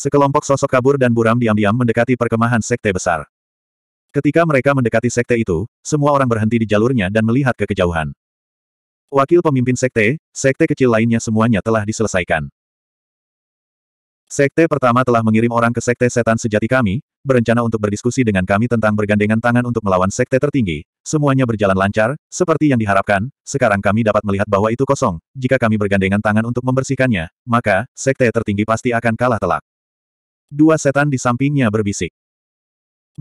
Sekelompok sosok kabur dan buram diam-diam mendekati perkemahan sekte besar. Ketika mereka mendekati sekte itu, semua orang berhenti di jalurnya dan melihat ke kejauhan. Wakil pemimpin sekte, sekte kecil lainnya semuanya telah diselesaikan. Sekte pertama telah mengirim orang ke sekte setan sejati kami, berencana untuk berdiskusi dengan kami tentang bergandengan tangan untuk melawan sekte tertinggi. Semuanya berjalan lancar, seperti yang diharapkan, sekarang kami dapat melihat bahwa itu kosong. Jika kami bergandengan tangan untuk membersihkannya, maka, sekte tertinggi pasti akan kalah telak. Dua setan di sampingnya berbisik.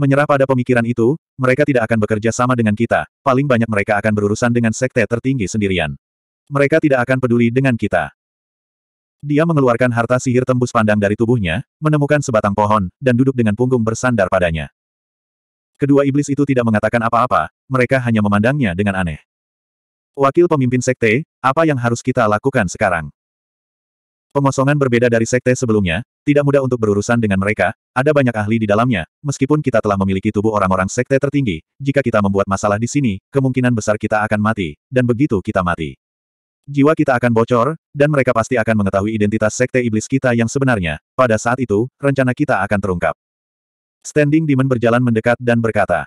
Menyerah pada pemikiran itu, mereka tidak akan bekerja sama dengan kita, paling banyak mereka akan berurusan dengan sekte tertinggi sendirian. Mereka tidak akan peduli dengan kita. Dia mengeluarkan harta sihir tembus pandang dari tubuhnya, menemukan sebatang pohon, dan duduk dengan punggung bersandar padanya. Kedua iblis itu tidak mengatakan apa-apa, mereka hanya memandangnya dengan aneh. Wakil pemimpin sekte, apa yang harus kita lakukan sekarang? Pengosongan berbeda dari sekte sebelumnya, tidak mudah untuk berurusan dengan mereka, ada banyak ahli di dalamnya, meskipun kita telah memiliki tubuh orang-orang sekte tertinggi, jika kita membuat masalah di sini, kemungkinan besar kita akan mati, dan begitu kita mati. Jiwa kita akan bocor, dan mereka pasti akan mengetahui identitas sekte iblis kita yang sebenarnya, pada saat itu, rencana kita akan terungkap. Standing Demon berjalan mendekat dan berkata.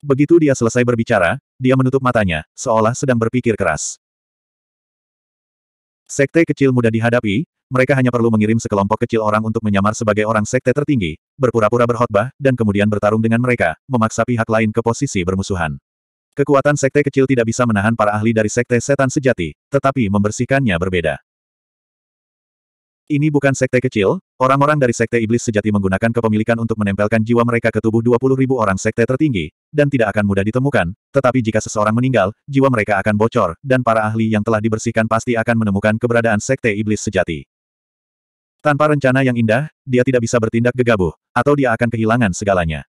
Begitu dia selesai berbicara, dia menutup matanya, seolah sedang berpikir keras. Sekte kecil mudah dihadapi, mereka hanya perlu mengirim sekelompok kecil orang untuk menyamar sebagai orang sekte tertinggi, berpura-pura berkhotbah, dan kemudian bertarung dengan mereka, memaksa pihak lain ke posisi bermusuhan. Kekuatan sekte kecil tidak bisa menahan para ahli dari sekte setan sejati, tetapi membersihkannya berbeda. Ini bukan sekte kecil, Orang-orang dari Sekte Iblis Sejati menggunakan kepemilikan untuk menempelkan jiwa mereka ke tubuh 20 ribu orang Sekte tertinggi, dan tidak akan mudah ditemukan, tetapi jika seseorang meninggal, jiwa mereka akan bocor, dan para ahli yang telah dibersihkan pasti akan menemukan keberadaan Sekte Iblis Sejati. Tanpa rencana yang indah, dia tidak bisa bertindak gegabah, atau dia akan kehilangan segalanya.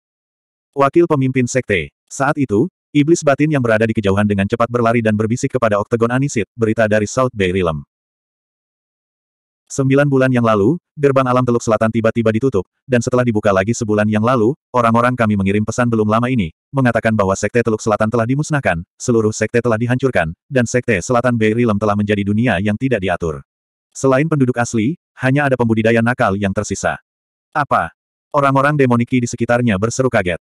Wakil pemimpin Sekte. Saat itu, Iblis batin yang berada di kejauhan dengan cepat berlari dan berbisik kepada Oktagon Anisit, berita dari South Bay Realm. Sembilan bulan yang lalu, gerbang alam Teluk Selatan tiba-tiba ditutup, dan setelah dibuka lagi sebulan yang lalu, orang-orang kami mengirim pesan belum lama ini, mengatakan bahwa Sekte Teluk Selatan telah dimusnahkan, seluruh Sekte telah dihancurkan, dan Sekte Selatan Beirilem telah menjadi dunia yang tidak diatur. Selain penduduk asli, hanya ada pembudidaya nakal yang tersisa. Apa? Orang-orang demoniki di sekitarnya berseru kaget.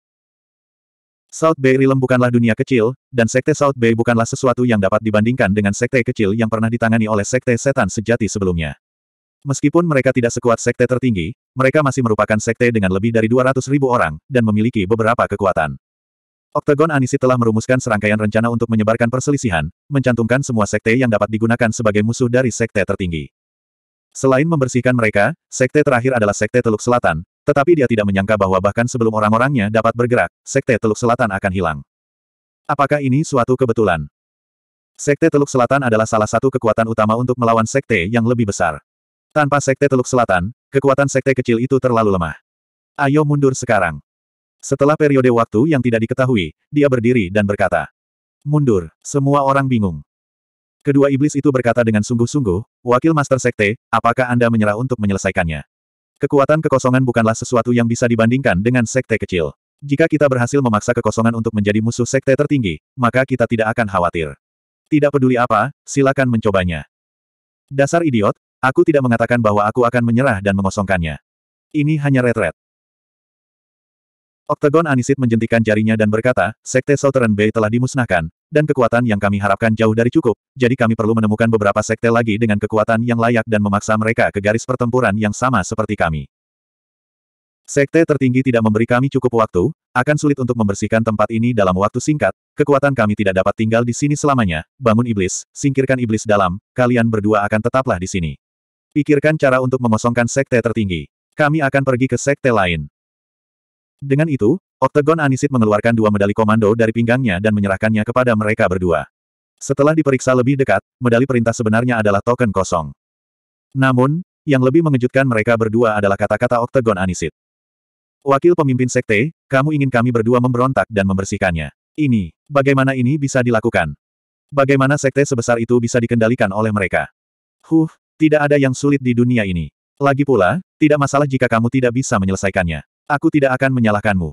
South Bay Rilem bukanlah dunia kecil, dan Sekte South Bay bukanlah sesuatu yang dapat dibandingkan dengan Sekte kecil yang pernah ditangani oleh Sekte Setan sejati sebelumnya. Meskipun mereka tidak sekuat sekte tertinggi, mereka masih merupakan sekte dengan lebih dari 200 ribu orang, dan memiliki beberapa kekuatan. Oktagon Anisi telah merumuskan serangkaian rencana untuk menyebarkan perselisihan, mencantumkan semua sekte yang dapat digunakan sebagai musuh dari sekte tertinggi. Selain membersihkan mereka, sekte terakhir adalah sekte Teluk Selatan, tetapi dia tidak menyangka bahwa bahkan sebelum orang-orangnya dapat bergerak, sekte Teluk Selatan akan hilang. Apakah ini suatu kebetulan? Sekte Teluk Selatan adalah salah satu kekuatan utama untuk melawan sekte yang lebih besar. Tanpa sekte Teluk Selatan, kekuatan sekte kecil itu terlalu lemah. Ayo mundur sekarang. Setelah periode waktu yang tidak diketahui, dia berdiri dan berkata. Mundur, semua orang bingung. Kedua iblis itu berkata dengan sungguh-sungguh, Wakil Master Sekte, apakah Anda menyerah untuk menyelesaikannya? Kekuatan kekosongan bukanlah sesuatu yang bisa dibandingkan dengan sekte kecil. Jika kita berhasil memaksa kekosongan untuk menjadi musuh sekte tertinggi, maka kita tidak akan khawatir. Tidak peduli apa, silakan mencobanya. Dasar idiot, Aku tidak mengatakan bahwa aku akan menyerah dan mengosongkannya. Ini hanya retret. Oktagon Anisit menjentikan jarinya dan berkata, Sekte Southern Bay telah dimusnahkan, dan kekuatan yang kami harapkan jauh dari cukup, jadi kami perlu menemukan beberapa sekte lagi dengan kekuatan yang layak dan memaksa mereka ke garis pertempuran yang sama seperti kami. Sekte tertinggi tidak memberi kami cukup waktu, akan sulit untuk membersihkan tempat ini dalam waktu singkat, kekuatan kami tidak dapat tinggal di sini selamanya, bangun iblis, singkirkan iblis dalam, kalian berdua akan tetaplah di sini. Pikirkan cara untuk mengosongkan sekte tertinggi. Kami akan pergi ke sekte lain. Dengan itu, Oktagon Anisit mengeluarkan dua medali komando dari pinggangnya dan menyerahkannya kepada mereka berdua. Setelah diperiksa lebih dekat, medali perintah sebenarnya adalah token kosong. Namun, yang lebih mengejutkan mereka berdua adalah kata-kata Oktagon Anisit. Wakil pemimpin sekte, kamu ingin kami berdua memberontak dan membersihkannya. Ini, bagaimana ini bisa dilakukan? Bagaimana sekte sebesar itu bisa dikendalikan oleh mereka? Huh, tidak ada yang sulit di dunia ini. Lagi pula, tidak masalah jika kamu tidak bisa menyelesaikannya. Aku tidak akan menyalahkanmu.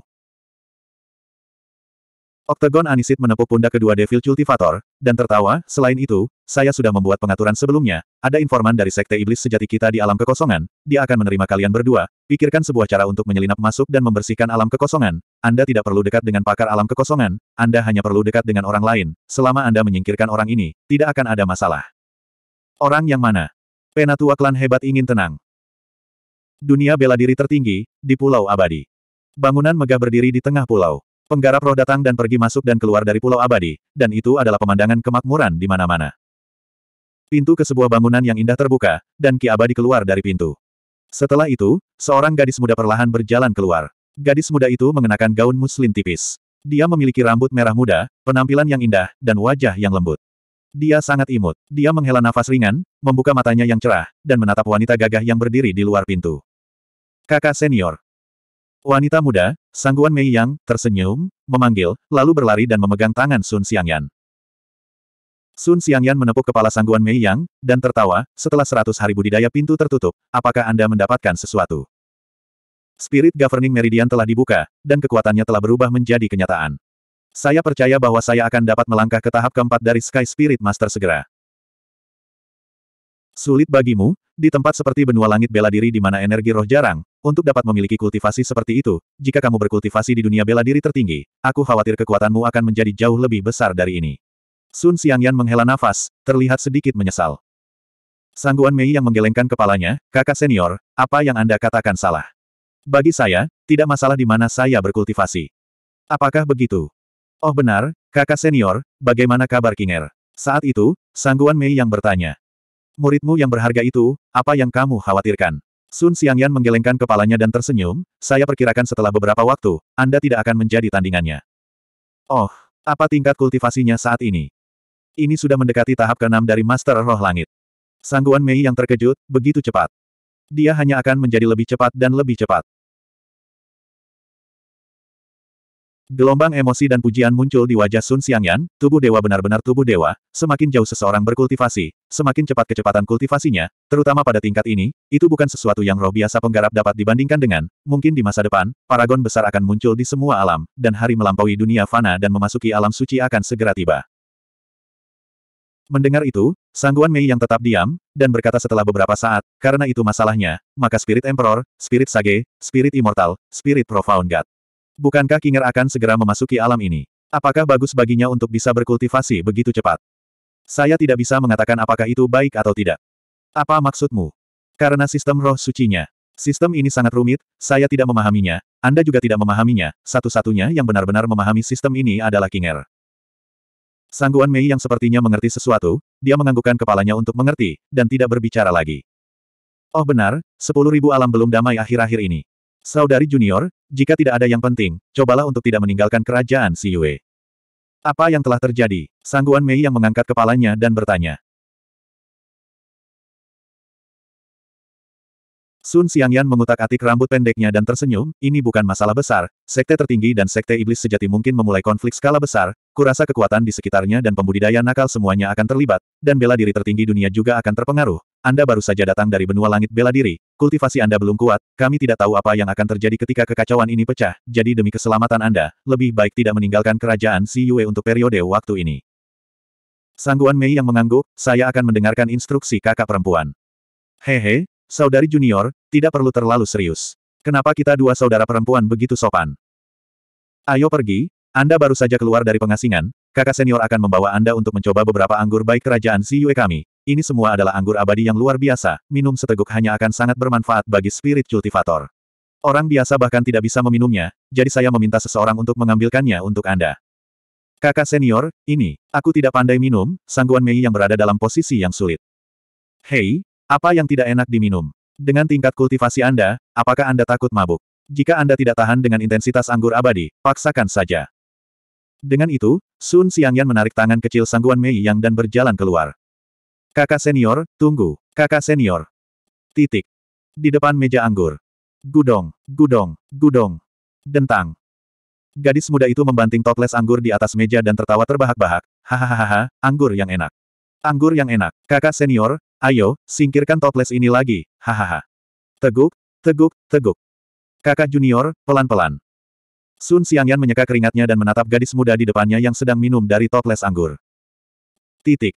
Oktagon Anisit menepuk pundak kedua Devil Cultivator, dan tertawa, selain itu, saya sudah membuat pengaturan sebelumnya, ada informan dari Sekte Iblis sejati kita di alam kekosongan, dia akan menerima kalian berdua, pikirkan sebuah cara untuk menyelinap masuk dan membersihkan alam kekosongan, Anda tidak perlu dekat dengan pakar alam kekosongan, Anda hanya perlu dekat dengan orang lain, selama Anda menyingkirkan orang ini, tidak akan ada masalah. Orang yang mana? Penatua klan hebat ingin tenang. Dunia bela diri tertinggi, di Pulau Abadi. Bangunan megah berdiri di tengah pulau. Penggarap roh datang dan pergi masuk dan keluar dari Pulau Abadi, dan itu adalah pemandangan kemakmuran di mana-mana. Pintu ke sebuah bangunan yang indah terbuka, dan Ki Abadi keluar dari pintu. Setelah itu, seorang gadis muda perlahan berjalan keluar. Gadis muda itu mengenakan gaun muslim tipis. Dia memiliki rambut merah muda, penampilan yang indah, dan wajah yang lembut. Dia sangat imut. Dia menghela nafas ringan, membuka matanya yang cerah, dan menatap wanita gagah yang berdiri di luar pintu. Kakak senior. Wanita muda, sangguan Mei Yang, tersenyum, memanggil, lalu berlari dan memegang tangan Sun Xiangyan. Sun Xiangyan menepuk kepala sangguan Mei Yang, dan tertawa, setelah seratus hari budidaya pintu tertutup, apakah Anda mendapatkan sesuatu? Spirit Governing Meridian telah dibuka, dan kekuatannya telah berubah menjadi kenyataan. Saya percaya bahwa saya akan dapat melangkah ke tahap keempat dari Sky Spirit Master segera. Sulit bagimu, di tempat seperti benua langit bela diri di mana energi roh jarang, untuk dapat memiliki kultivasi seperti itu, jika kamu berkultivasi di dunia bela diri tertinggi, aku khawatir kekuatanmu akan menjadi jauh lebih besar dari ini. Sun Xiangyan menghela nafas, terlihat sedikit menyesal. Sangguan Mei yang menggelengkan kepalanya, kakak senior, apa yang Anda katakan salah? Bagi saya, tidak masalah di mana saya berkultivasi. Apakah begitu? Oh benar, kakak senior, bagaimana kabar Kinger? Saat itu, Sangguan Mei yang bertanya. Muridmu yang berharga itu, apa yang kamu khawatirkan? Sun Xiangyan menggelengkan kepalanya dan tersenyum, saya perkirakan setelah beberapa waktu, Anda tidak akan menjadi tandingannya. Oh, apa tingkat kultivasinya saat ini? Ini sudah mendekati tahap keenam dari Master Roh Langit. Sangguan Mei yang terkejut, begitu cepat. Dia hanya akan menjadi lebih cepat dan lebih cepat. Gelombang emosi dan pujian muncul di wajah Sun Xiangyan, tubuh dewa benar-benar tubuh dewa, semakin jauh seseorang berkultivasi, semakin cepat kecepatan kultivasinya, terutama pada tingkat ini, itu bukan sesuatu yang roh biasa penggarap dapat dibandingkan dengan, mungkin di masa depan, paragon besar akan muncul di semua alam, dan hari melampaui dunia fana dan memasuki alam suci akan segera tiba. Mendengar itu, Sangguan Mei yang tetap diam, dan berkata setelah beberapa saat, karena itu masalahnya, maka Spirit Emperor, Spirit Sage, Spirit Immortal, Spirit Profound God. Bukankah Kinger akan segera memasuki alam ini? Apakah bagus baginya untuk bisa berkultivasi begitu cepat? Saya tidak bisa mengatakan apakah itu baik atau tidak. Apa maksudmu? Karena sistem roh sucinya. Sistem ini sangat rumit, saya tidak memahaminya, Anda juga tidak memahaminya, satu-satunya yang benar-benar memahami sistem ini adalah Kinger. Sangguan Mei yang sepertinya mengerti sesuatu, dia menganggukkan kepalanya untuk mengerti, dan tidak berbicara lagi. Oh benar, sepuluh ribu alam belum damai akhir-akhir ini. Saudari junior, jika tidak ada yang penting, cobalah untuk tidak meninggalkan kerajaan Si Yue. Apa yang telah terjadi? Sangguan Mei yang mengangkat kepalanya dan bertanya. Sun Xiangyan mengutak-atik rambut pendeknya dan tersenyum, ini bukan masalah besar, sekte tertinggi dan sekte iblis sejati mungkin memulai konflik skala besar, kurasa kekuatan di sekitarnya dan pembudidaya nakal semuanya akan terlibat, dan bela diri tertinggi dunia juga akan terpengaruh, anda baru saja datang dari benua langit bela diri, kultivasi Anda belum kuat, kami tidak tahu apa yang akan terjadi ketika kekacauan ini pecah, jadi demi keselamatan Anda, lebih baik tidak meninggalkan kerajaan Si Yue untuk periode waktu ini. Sangguan Mei yang mengangguk, saya akan mendengarkan instruksi kakak perempuan. Hehe, saudari junior, tidak perlu terlalu serius. Kenapa kita dua saudara perempuan begitu sopan? Ayo pergi, Anda baru saja keluar dari pengasingan, kakak senior akan membawa Anda untuk mencoba beberapa anggur baik kerajaan Si Yue kami, ini semua adalah anggur abadi yang luar biasa, minum seteguk hanya akan sangat bermanfaat bagi spirit cultivator. Orang biasa bahkan tidak bisa meminumnya, jadi saya meminta seseorang untuk mengambilkannya untuk Anda. Kakak senior, ini, aku tidak pandai minum, sangguan Mei yang berada dalam posisi yang sulit. Hei, apa yang tidak enak diminum? Dengan tingkat kultivasi Anda, apakah Anda takut mabuk? Jika Anda tidak tahan dengan intensitas anggur abadi, paksakan saja. Dengan itu, Sun Xiangyan menarik tangan kecil sangguan Mei yang dan berjalan keluar. Kakak senior, tunggu. Kakak senior. Titik. Di depan meja anggur. Gudong, gudong, gudong. Dentang. Gadis muda itu membanting toples anggur di atas meja dan tertawa terbahak-bahak. Hahaha, anggur yang enak. Anggur yang enak. Kakak senior, ayo, singkirkan toples ini lagi. Hahaha. Teguk, teguk, teguk. Kakak junior, pelan-pelan. Sun Xiangyan menyeka keringatnya dan menatap gadis muda di depannya yang sedang minum dari toples anggur. Titik.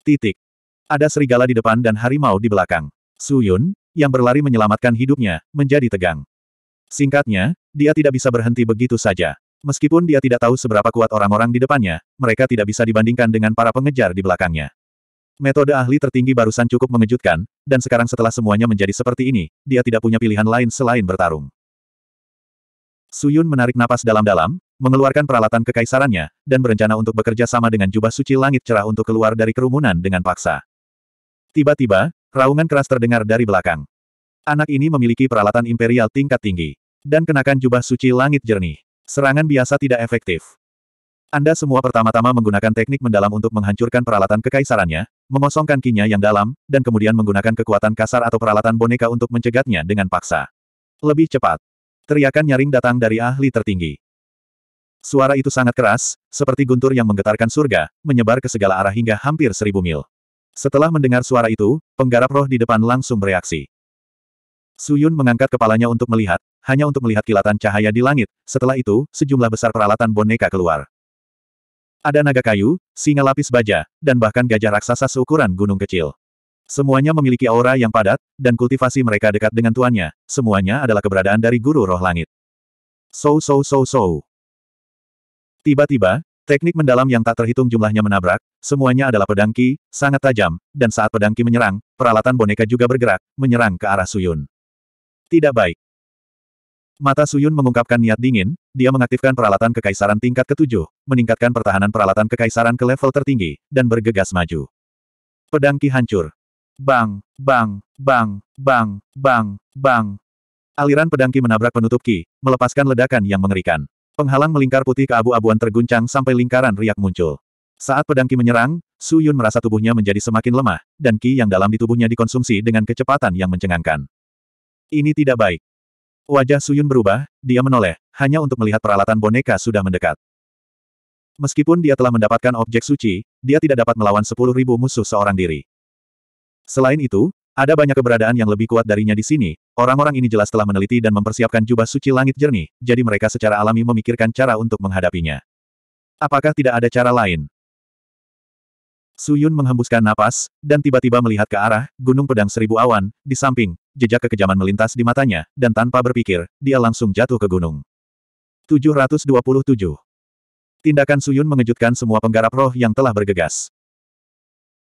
Titik. Ada serigala di depan dan harimau di belakang. Su Yun, yang berlari menyelamatkan hidupnya, menjadi tegang. Singkatnya, dia tidak bisa berhenti begitu saja. Meskipun dia tidak tahu seberapa kuat orang-orang di depannya, mereka tidak bisa dibandingkan dengan para pengejar di belakangnya. Metode ahli tertinggi barusan cukup mengejutkan, dan sekarang setelah semuanya menjadi seperti ini, dia tidak punya pilihan lain selain bertarung. Suyun menarik napas dalam-dalam, mengeluarkan peralatan kekaisarannya, dan berencana untuk bekerja sama dengan jubah suci langit cerah untuk keluar dari kerumunan dengan paksa. Tiba-tiba, raungan keras terdengar dari belakang. Anak ini memiliki peralatan imperial tingkat tinggi. Dan kenakan jubah suci langit jernih. Serangan biasa tidak efektif. Anda semua pertama-tama menggunakan teknik mendalam untuk menghancurkan peralatan kekaisarannya, mengosongkan kinya yang dalam, dan kemudian menggunakan kekuatan kasar atau peralatan boneka untuk mencegatnya dengan paksa. Lebih cepat. Teriakan nyaring datang dari ahli tertinggi. Suara itu sangat keras, seperti guntur yang menggetarkan surga, menyebar ke segala arah hingga hampir seribu mil. Setelah mendengar suara itu, penggarap roh di depan langsung bereaksi. Suyun mengangkat kepalanya untuk melihat, hanya untuk melihat kilatan cahaya di langit, setelah itu, sejumlah besar peralatan boneka keluar. Ada naga kayu, singa lapis baja, dan bahkan gajah raksasa seukuran gunung kecil. Semuanya memiliki aura yang padat, dan kultivasi mereka dekat dengan tuannya, semuanya adalah keberadaan dari guru roh langit. So so so so. Tiba-tiba, Teknik mendalam yang tak terhitung jumlahnya menabrak, semuanya adalah pedangki, sangat tajam, dan saat pedangki menyerang, peralatan boneka juga bergerak, menyerang ke arah Suyun. Tidak baik. Mata Suyun mengungkapkan niat dingin, dia mengaktifkan peralatan kekaisaran tingkat ketujuh, meningkatkan pertahanan peralatan kekaisaran ke level tertinggi, dan bergegas maju. Pedangki hancur. Bang, bang, bang, bang, bang, bang. Aliran pedangki menabrak penutup Ki, melepaskan ledakan yang mengerikan. Penghalang melingkar putih ke abu abuan terguncang sampai lingkaran riak muncul. Saat pedang Qi menyerang, Su Yun merasa tubuhnya menjadi semakin lemah, dan Ki yang dalam di tubuhnya dikonsumsi dengan kecepatan yang mencengangkan. Ini tidak baik. Wajah Su Yun berubah, dia menoleh, hanya untuk melihat peralatan boneka sudah mendekat. Meskipun dia telah mendapatkan objek suci, dia tidak dapat melawan sepuluh ribu musuh seorang diri. Selain itu, ada banyak keberadaan yang lebih kuat darinya di sini, orang-orang ini jelas telah meneliti dan mempersiapkan jubah suci langit jernih, jadi mereka secara alami memikirkan cara untuk menghadapinya. Apakah tidak ada cara lain? Suyun menghembuskan napas, dan tiba-tiba melihat ke arah Gunung Pedang Seribu Awan, di samping, jejak kekejaman melintas di matanya, dan tanpa berpikir, dia langsung jatuh ke gunung. 727 Tindakan Suyun mengejutkan semua penggarap roh yang telah bergegas.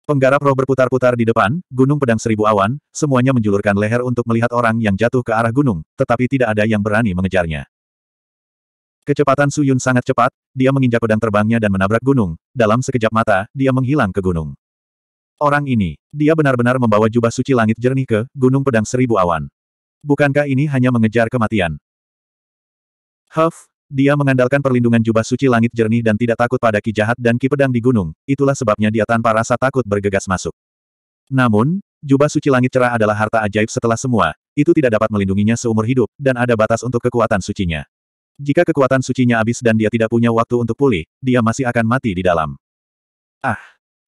Penggarap roh berputar-putar di depan, gunung pedang seribu awan, semuanya menjulurkan leher untuk melihat orang yang jatuh ke arah gunung, tetapi tidak ada yang berani mengejarnya. Kecepatan Su Yun sangat cepat, dia menginjak pedang terbangnya dan menabrak gunung, dalam sekejap mata, dia menghilang ke gunung. Orang ini, dia benar-benar membawa jubah suci langit jernih ke gunung pedang seribu awan. Bukankah ini hanya mengejar kematian? Huff, dia mengandalkan perlindungan jubah suci langit jernih dan tidak takut pada ki jahat dan ki pedang di gunung, itulah sebabnya dia tanpa rasa takut bergegas masuk. Namun, jubah suci langit cerah adalah harta ajaib setelah semua, itu tidak dapat melindunginya seumur hidup, dan ada batas untuk kekuatan sucinya. Jika kekuatan sucinya habis dan dia tidak punya waktu untuk pulih, dia masih akan mati di dalam. Ah!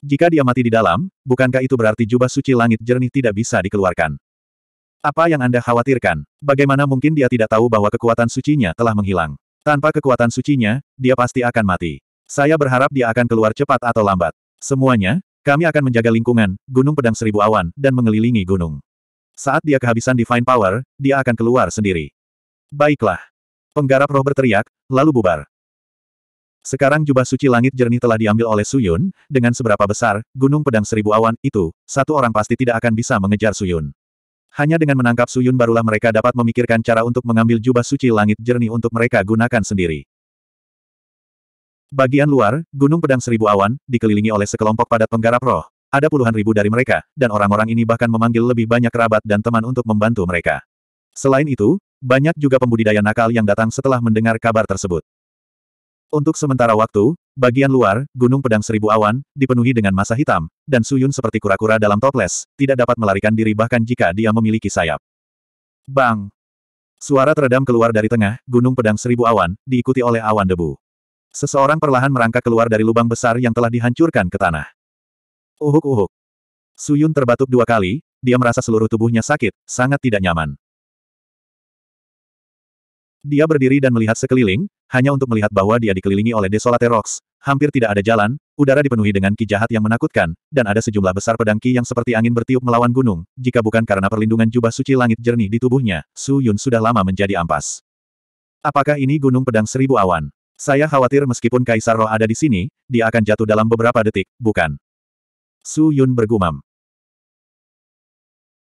Jika dia mati di dalam, bukankah itu berarti jubah suci langit jernih tidak bisa dikeluarkan? Apa yang Anda khawatirkan? Bagaimana mungkin dia tidak tahu bahwa kekuatan sucinya telah menghilang? Tanpa kekuatan sucinya, dia pasti akan mati. Saya berharap dia akan keluar cepat atau lambat. Semuanya, kami akan menjaga lingkungan, gunung pedang seribu awan, dan mengelilingi gunung. Saat dia kehabisan Divine Power, dia akan keluar sendiri. Baiklah. Penggarap roh berteriak, lalu bubar. Sekarang jubah suci langit jernih telah diambil oleh Suyun, dengan seberapa besar, gunung pedang seribu awan, itu, satu orang pasti tidak akan bisa mengejar Suyun. Hanya dengan menangkap Suyun barulah mereka dapat memikirkan cara untuk mengambil jubah suci langit jernih untuk mereka gunakan sendiri. Bagian luar, Gunung Pedang Seribu Awan, dikelilingi oleh sekelompok padat penggarap roh. Ada puluhan ribu dari mereka, dan orang-orang ini bahkan memanggil lebih banyak kerabat dan teman untuk membantu mereka. Selain itu, banyak juga pembudidaya nakal yang datang setelah mendengar kabar tersebut. Untuk sementara waktu, bagian luar, Gunung Pedang Seribu Awan, dipenuhi dengan masa hitam, dan Suyun seperti kura-kura dalam toples, tidak dapat melarikan diri bahkan jika dia memiliki sayap. Bang! Suara teredam keluar dari tengah, Gunung Pedang Seribu Awan, diikuti oleh awan debu. Seseorang perlahan merangkak keluar dari lubang besar yang telah dihancurkan ke tanah. Uhuk-uhuk. Suyun terbatuk dua kali, dia merasa seluruh tubuhnya sakit, sangat tidak nyaman. Dia berdiri dan melihat sekeliling, hanya untuk melihat bahwa dia dikelilingi oleh desolate rocks. Hampir tidak ada jalan, udara dipenuhi dengan ki jahat yang menakutkan, dan ada sejumlah besar pedang ki yang seperti angin bertiup melawan gunung. Jika bukan karena perlindungan jubah suci langit jernih di tubuhnya, Su Yun sudah lama menjadi ampas. Apakah ini gunung pedang seribu awan? Saya khawatir meskipun Kaisar Roh ada di sini, dia akan jatuh dalam beberapa detik, bukan? Su Yun bergumam.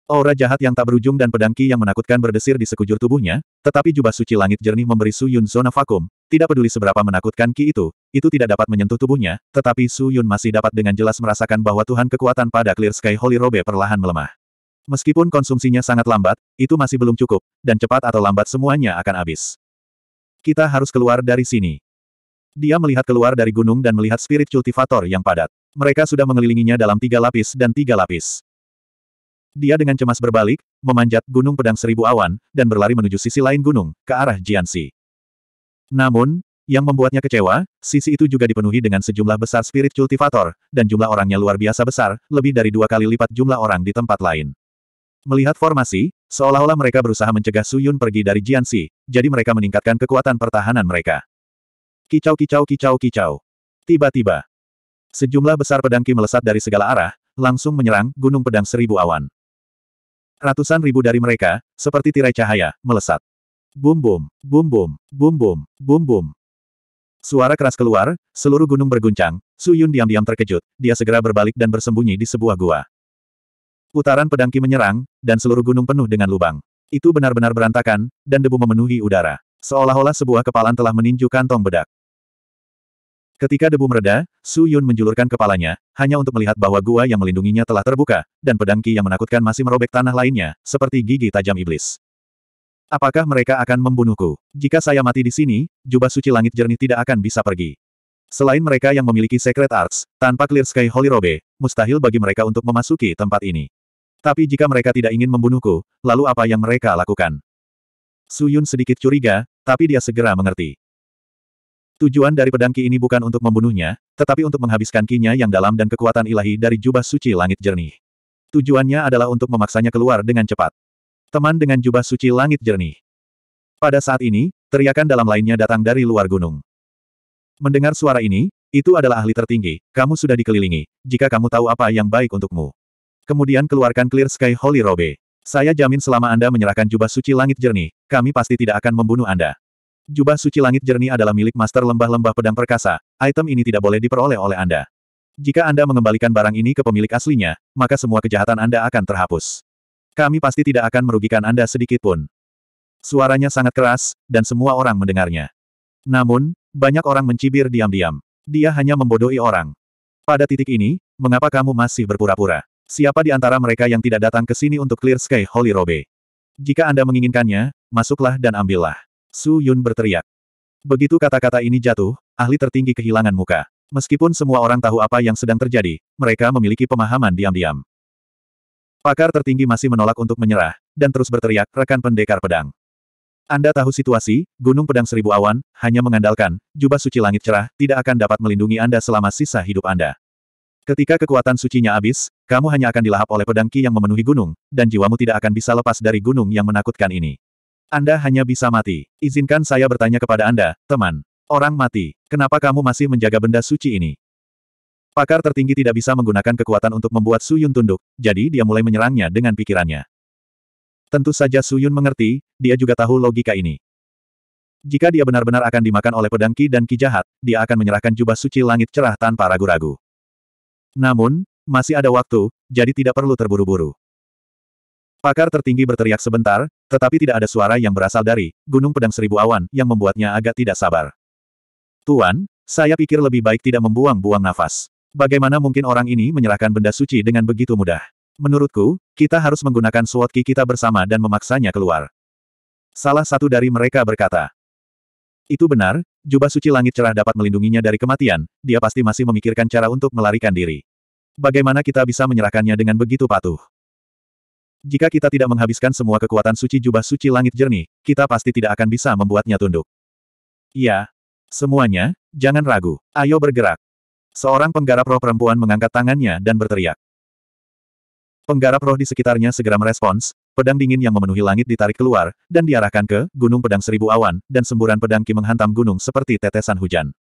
Aura jahat yang tak berujung dan pedangki yang menakutkan berdesir di sekujur tubuhnya, tetapi jubah suci langit jernih memberi Su Yun zona vakum, tidak peduli seberapa menakutkan ki itu, itu tidak dapat menyentuh tubuhnya, tetapi Su Yun masih dapat dengan jelas merasakan bahwa Tuhan kekuatan pada Clear Sky Holy Robe perlahan melemah. Meskipun konsumsinya sangat lambat, itu masih belum cukup, dan cepat atau lambat semuanya akan habis. Kita harus keluar dari sini. Dia melihat keluar dari gunung dan melihat spirit cultivator yang padat. Mereka sudah mengelilinginya dalam tiga lapis dan tiga lapis. Dia dengan cemas berbalik, memanjat gunung pedang seribu awan, dan berlari menuju sisi lain gunung, ke arah Jiansi. Namun, yang membuatnya kecewa, sisi itu juga dipenuhi dengan sejumlah besar spirit cultivator, dan jumlah orangnya luar biasa besar, lebih dari dua kali lipat jumlah orang di tempat lain. Melihat formasi, seolah-olah mereka berusaha mencegah Su Yun pergi dari Jiansi, jadi mereka meningkatkan kekuatan pertahanan mereka. Kicau kicau kicau kicau. Tiba-tiba, sejumlah besar pedangki melesat dari segala arah, langsung menyerang Gunung Pedang Seribu Awan. Ratusan ribu dari mereka, seperti tirai cahaya, melesat. Bum bum, bum bum, bum bum, bum bum. Suara keras keluar, seluruh gunung berguncang, Su Yun diam-diam terkejut, dia segera berbalik dan bersembunyi di sebuah gua. Putaran pedangki menyerang, dan seluruh gunung penuh dengan lubang. Itu benar-benar berantakan, dan debu memenuhi udara. Seolah-olah sebuah kepalan telah meninju kantong bedak. Ketika debu mereda, Su Yun menjulurkan kepalanya, hanya untuk melihat bahwa gua yang melindunginya telah terbuka, dan pedang Ki yang menakutkan masih merobek tanah lainnya, seperti gigi tajam iblis. Apakah mereka akan membunuhku? Jika saya mati di sini, jubah suci langit jernih tidak akan bisa pergi. Selain mereka yang memiliki Secret Arts, tanpa Clear Sky Holy Robe, mustahil bagi mereka untuk memasuki tempat ini. Tapi jika mereka tidak ingin membunuhku, lalu apa yang mereka lakukan? Su Yun sedikit curiga, tapi dia segera mengerti. Tujuan dari pedang Ki ini bukan untuk membunuhnya, tetapi untuk menghabiskan ki yang dalam dan kekuatan ilahi dari jubah suci langit jernih. Tujuannya adalah untuk memaksanya keluar dengan cepat. Teman dengan jubah suci langit jernih. Pada saat ini, teriakan dalam lainnya datang dari luar gunung. Mendengar suara ini, itu adalah ahli tertinggi, kamu sudah dikelilingi, jika kamu tahu apa yang baik untukmu. Kemudian keluarkan Clear Sky Holy Robe. Saya jamin selama Anda menyerahkan jubah suci langit jernih, kami pasti tidak akan membunuh Anda. Jubah suci langit jernih adalah milik master lembah-lembah pedang perkasa, item ini tidak boleh diperoleh oleh Anda. Jika Anda mengembalikan barang ini ke pemilik aslinya, maka semua kejahatan Anda akan terhapus. Kami pasti tidak akan merugikan Anda sedikit pun. Suaranya sangat keras, dan semua orang mendengarnya. Namun, banyak orang mencibir diam-diam. Dia hanya membodohi orang. Pada titik ini, mengapa kamu masih berpura-pura? Siapa di antara mereka yang tidak datang ke sini untuk Clear Sky Holy Robe? Jika Anda menginginkannya, masuklah dan ambillah. Su Yun berteriak. Begitu kata-kata ini jatuh, ahli tertinggi kehilangan muka. Meskipun semua orang tahu apa yang sedang terjadi, mereka memiliki pemahaman diam-diam. Pakar tertinggi masih menolak untuk menyerah, dan terus berteriak, rekan pendekar pedang. Anda tahu situasi, Gunung Pedang Seribu Awan, hanya mengandalkan, jubah suci langit cerah, tidak akan dapat melindungi Anda selama sisa hidup Anda. Ketika kekuatan sucinya habis, kamu hanya akan dilahap oleh pedang ki yang memenuhi gunung, dan jiwamu tidak akan bisa lepas dari gunung yang menakutkan ini. Anda hanya bisa mati. Izinkan saya bertanya kepada Anda, teman. Orang mati. Kenapa kamu masih menjaga benda suci ini? Pakar tertinggi tidak bisa menggunakan kekuatan untuk membuat Suyun tunduk, jadi dia mulai menyerangnya dengan pikirannya. Tentu saja Suyun mengerti, dia juga tahu logika ini. Jika dia benar-benar akan dimakan oleh pedang Ki dan Ki jahat, dia akan menyerahkan jubah suci langit cerah tanpa ragu-ragu. Namun, masih ada waktu, jadi tidak perlu terburu-buru. Pakar tertinggi berteriak sebentar, tetapi tidak ada suara yang berasal dari Gunung Pedang Seribu Awan yang membuatnya agak tidak sabar. Tuan, saya pikir lebih baik tidak membuang-buang nafas. Bagaimana mungkin orang ini menyerahkan benda suci dengan begitu mudah? Menurutku, kita harus menggunakan suatu key kita bersama dan memaksanya keluar. Salah satu dari mereka berkata, itu benar, jubah suci langit cerah dapat melindunginya dari kematian, dia pasti masih memikirkan cara untuk melarikan diri. Bagaimana kita bisa menyerahkannya dengan begitu patuh? Jika kita tidak menghabiskan semua kekuatan suci jubah suci langit jernih, kita pasti tidak akan bisa membuatnya tunduk. Ya. Semuanya, jangan ragu. Ayo bergerak. Seorang penggarap roh perempuan mengangkat tangannya dan berteriak. Penggarap roh di sekitarnya segera merespons, pedang dingin yang memenuhi langit ditarik keluar, dan diarahkan ke Gunung Pedang Seribu Awan, dan semburan pedang Ki menghantam gunung seperti tetesan hujan.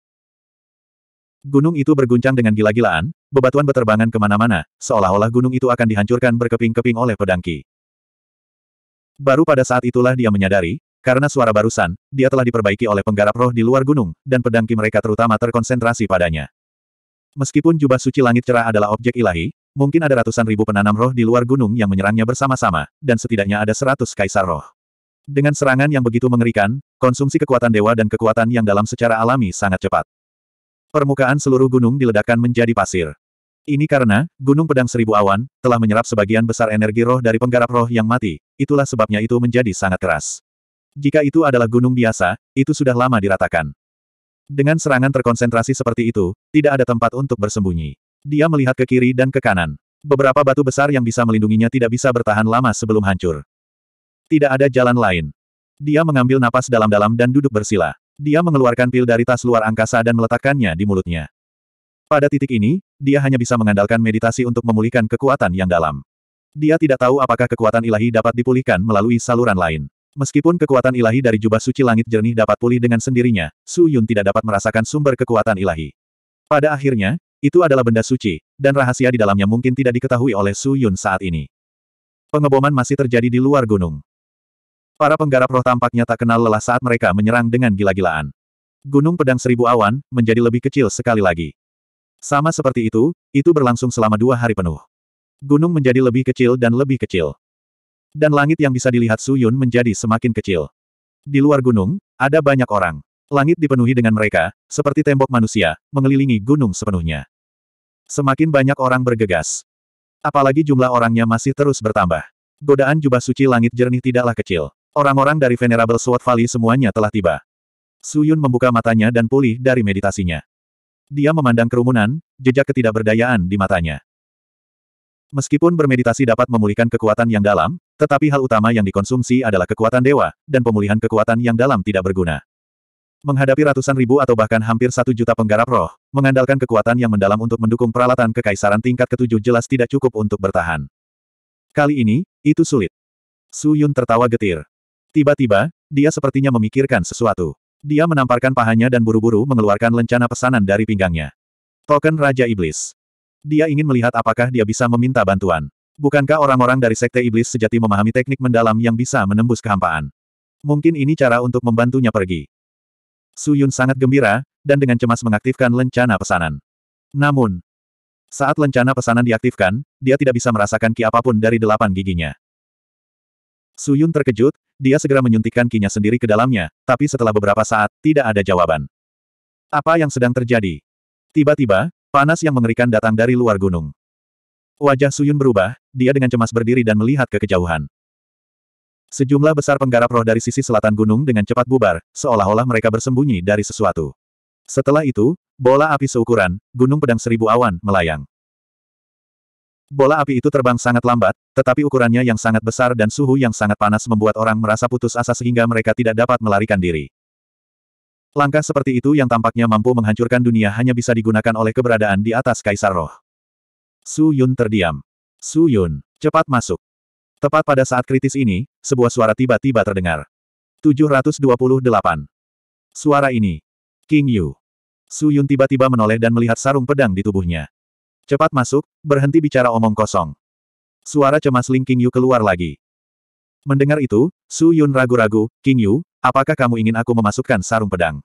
Gunung itu berguncang dengan gila-gilaan, bebatuan beterbangan kemana-mana, seolah-olah gunung itu akan dihancurkan berkeping-keping oleh pedangki. Baru pada saat itulah dia menyadari, karena suara barusan, dia telah diperbaiki oleh penggarap roh di luar gunung, dan pedangki mereka terutama terkonsentrasi padanya. Meskipun jubah suci langit cerah adalah objek ilahi, mungkin ada ratusan ribu penanam roh di luar gunung yang menyerangnya bersama-sama, dan setidaknya ada seratus kaisar roh. Dengan serangan yang begitu mengerikan, konsumsi kekuatan dewa dan kekuatan yang dalam secara alami sangat cepat. Permukaan seluruh gunung diledakkan menjadi pasir. Ini karena, Gunung Pedang Seribu Awan, telah menyerap sebagian besar energi roh dari penggarap roh yang mati, itulah sebabnya itu menjadi sangat keras. Jika itu adalah gunung biasa, itu sudah lama diratakan. Dengan serangan terkonsentrasi seperti itu, tidak ada tempat untuk bersembunyi. Dia melihat ke kiri dan ke kanan. Beberapa batu besar yang bisa melindunginya tidak bisa bertahan lama sebelum hancur. Tidak ada jalan lain. Dia mengambil napas dalam-dalam dan duduk bersila. Dia mengeluarkan pil dari tas luar angkasa dan meletakkannya di mulutnya. Pada titik ini, dia hanya bisa mengandalkan meditasi untuk memulihkan kekuatan yang dalam. Dia tidak tahu apakah kekuatan ilahi dapat dipulihkan melalui saluran lain. Meskipun kekuatan ilahi dari jubah suci langit jernih dapat pulih dengan sendirinya, Su Yun tidak dapat merasakan sumber kekuatan ilahi. Pada akhirnya, itu adalah benda suci, dan rahasia di dalamnya mungkin tidak diketahui oleh Su Yun saat ini. Pengeboman masih terjadi di luar gunung. Para penggarap roh tampaknya tak kenal lelah saat mereka menyerang dengan gila-gilaan. Gunung pedang seribu awan, menjadi lebih kecil sekali lagi. Sama seperti itu, itu berlangsung selama dua hari penuh. Gunung menjadi lebih kecil dan lebih kecil. Dan langit yang bisa dilihat Suyun menjadi semakin kecil. Di luar gunung, ada banyak orang. Langit dipenuhi dengan mereka, seperti tembok manusia, mengelilingi gunung sepenuhnya. Semakin banyak orang bergegas. Apalagi jumlah orangnya masih terus bertambah. Godaan jubah suci langit jernih tidaklah kecil. Orang-orang dari Venerable Sword Valley semuanya telah tiba. Suyun membuka matanya dan pulih dari meditasinya. Dia memandang kerumunan, jejak ketidakberdayaan di matanya. Meskipun bermeditasi dapat memulihkan kekuatan yang dalam, tetapi hal utama yang dikonsumsi adalah kekuatan dewa, dan pemulihan kekuatan yang dalam tidak berguna. Menghadapi ratusan ribu atau bahkan hampir satu juta penggarap roh, mengandalkan kekuatan yang mendalam untuk mendukung peralatan kekaisaran tingkat ketujuh jelas tidak cukup untuk bertahan. Kali ini, itu sulit. Su Yun tertawa getir. Tiba-tiba, dia sepertinya memikirkan sesuatu. Dia menamparkan pahanya dan buru-buru mengeluarkan lencana pesanan dari pinggangnya. Token Raja Iblis. Dia ingin melihat apakah dia bisa meminta bantuan. Bukankah orang-orang dari Sekte Iblis sejati memahami teknik mendalam yang bisa menembus kehampaan? Mungkin ini cara untuk membantunya pergi. Suyun sangat gembira, dan dengan cemas mengaktifkan lencana pesanan. Namun, saat lencana pesanan diaktifkan, dia tidak bisa merasakan ki apapun dari delapan giginya. Su Yun terkejut, dia segera menyuntikkan kinya sendiri ke dalamnya, tapi setelah beberapa saat, tidak ada jawaban. Apa yang sedang terjadi? Tiba-tiba, panas yang mengerikan datang dari luar gunung. Wajah Su Yun berubah, dia dengan cemas berdiri dan melihat ke kejauhan. Sejumlah besar penggarap roh dari sisi selatan gunung dengan cepat bubar, seolah-olah mereka bersembunyi dari sesuatu. Setelah itu, bola api seukuran, gunung pedang seribu awan, melayang. Bola api itu terbang sangat lambat, tetapi ukurannya yang sangat besar dan suhu yang sangat panas membuat orang merasa putus asa sehingga mereka tidak dapat melarikan diri. Langkah seperti itu yang tampaknya mampu menghancurkan dunia hanya bisa digunakan oleh keberadaan di atas Kaisar Roh. Su Yun terdiam. Su Yun, cepat masuk. Tepat pada saat kritis ini, sebuah suara tiba-tiba terdengar. 728. Suara ini. King Yu. Su Yun tiba-tiba menoleh dan melihat sarung pedang di tubuhnya. Cepat masuk, berhenti bicara omong kosong. Suara cemas Ling Qingyu keluar lagi. Mendengar itu, Su Yun ragu-ragu, Qingyu, apakah kamu ingin aku memasukkan sarung pedang?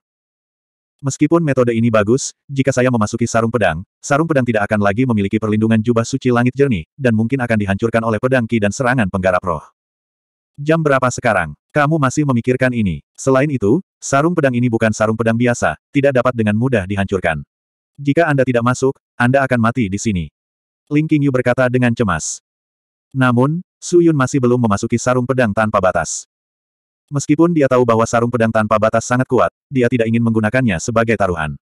Meskipun metode ini bagus, jika saya memasuki sarung pedang, sarung pedang tidak akan lagi memiliki perlindungan jubah suci langit jernih, dan mungkin akan dihancurkan oleh pedang Ki dan serangan penggarap roh. Jam berapa sekarang? Kamu masih memikirkan ini. Selain itu, sarung pedang ini bukan sarung pedang biasa, tidak dapat dengan mudah dihancurkan. Jika Anda tidak masuk, Anda akan mati di sini. Ling Qingyu berkata dengan cemas. Namun, Su Yun masih belum memasuki sarung pedang tanpa batas. Meskipun dia tahu bahwa sarung pedang tanpa batas sangat kuat, dia tidak ingin menggunakannya sebagai taruhan.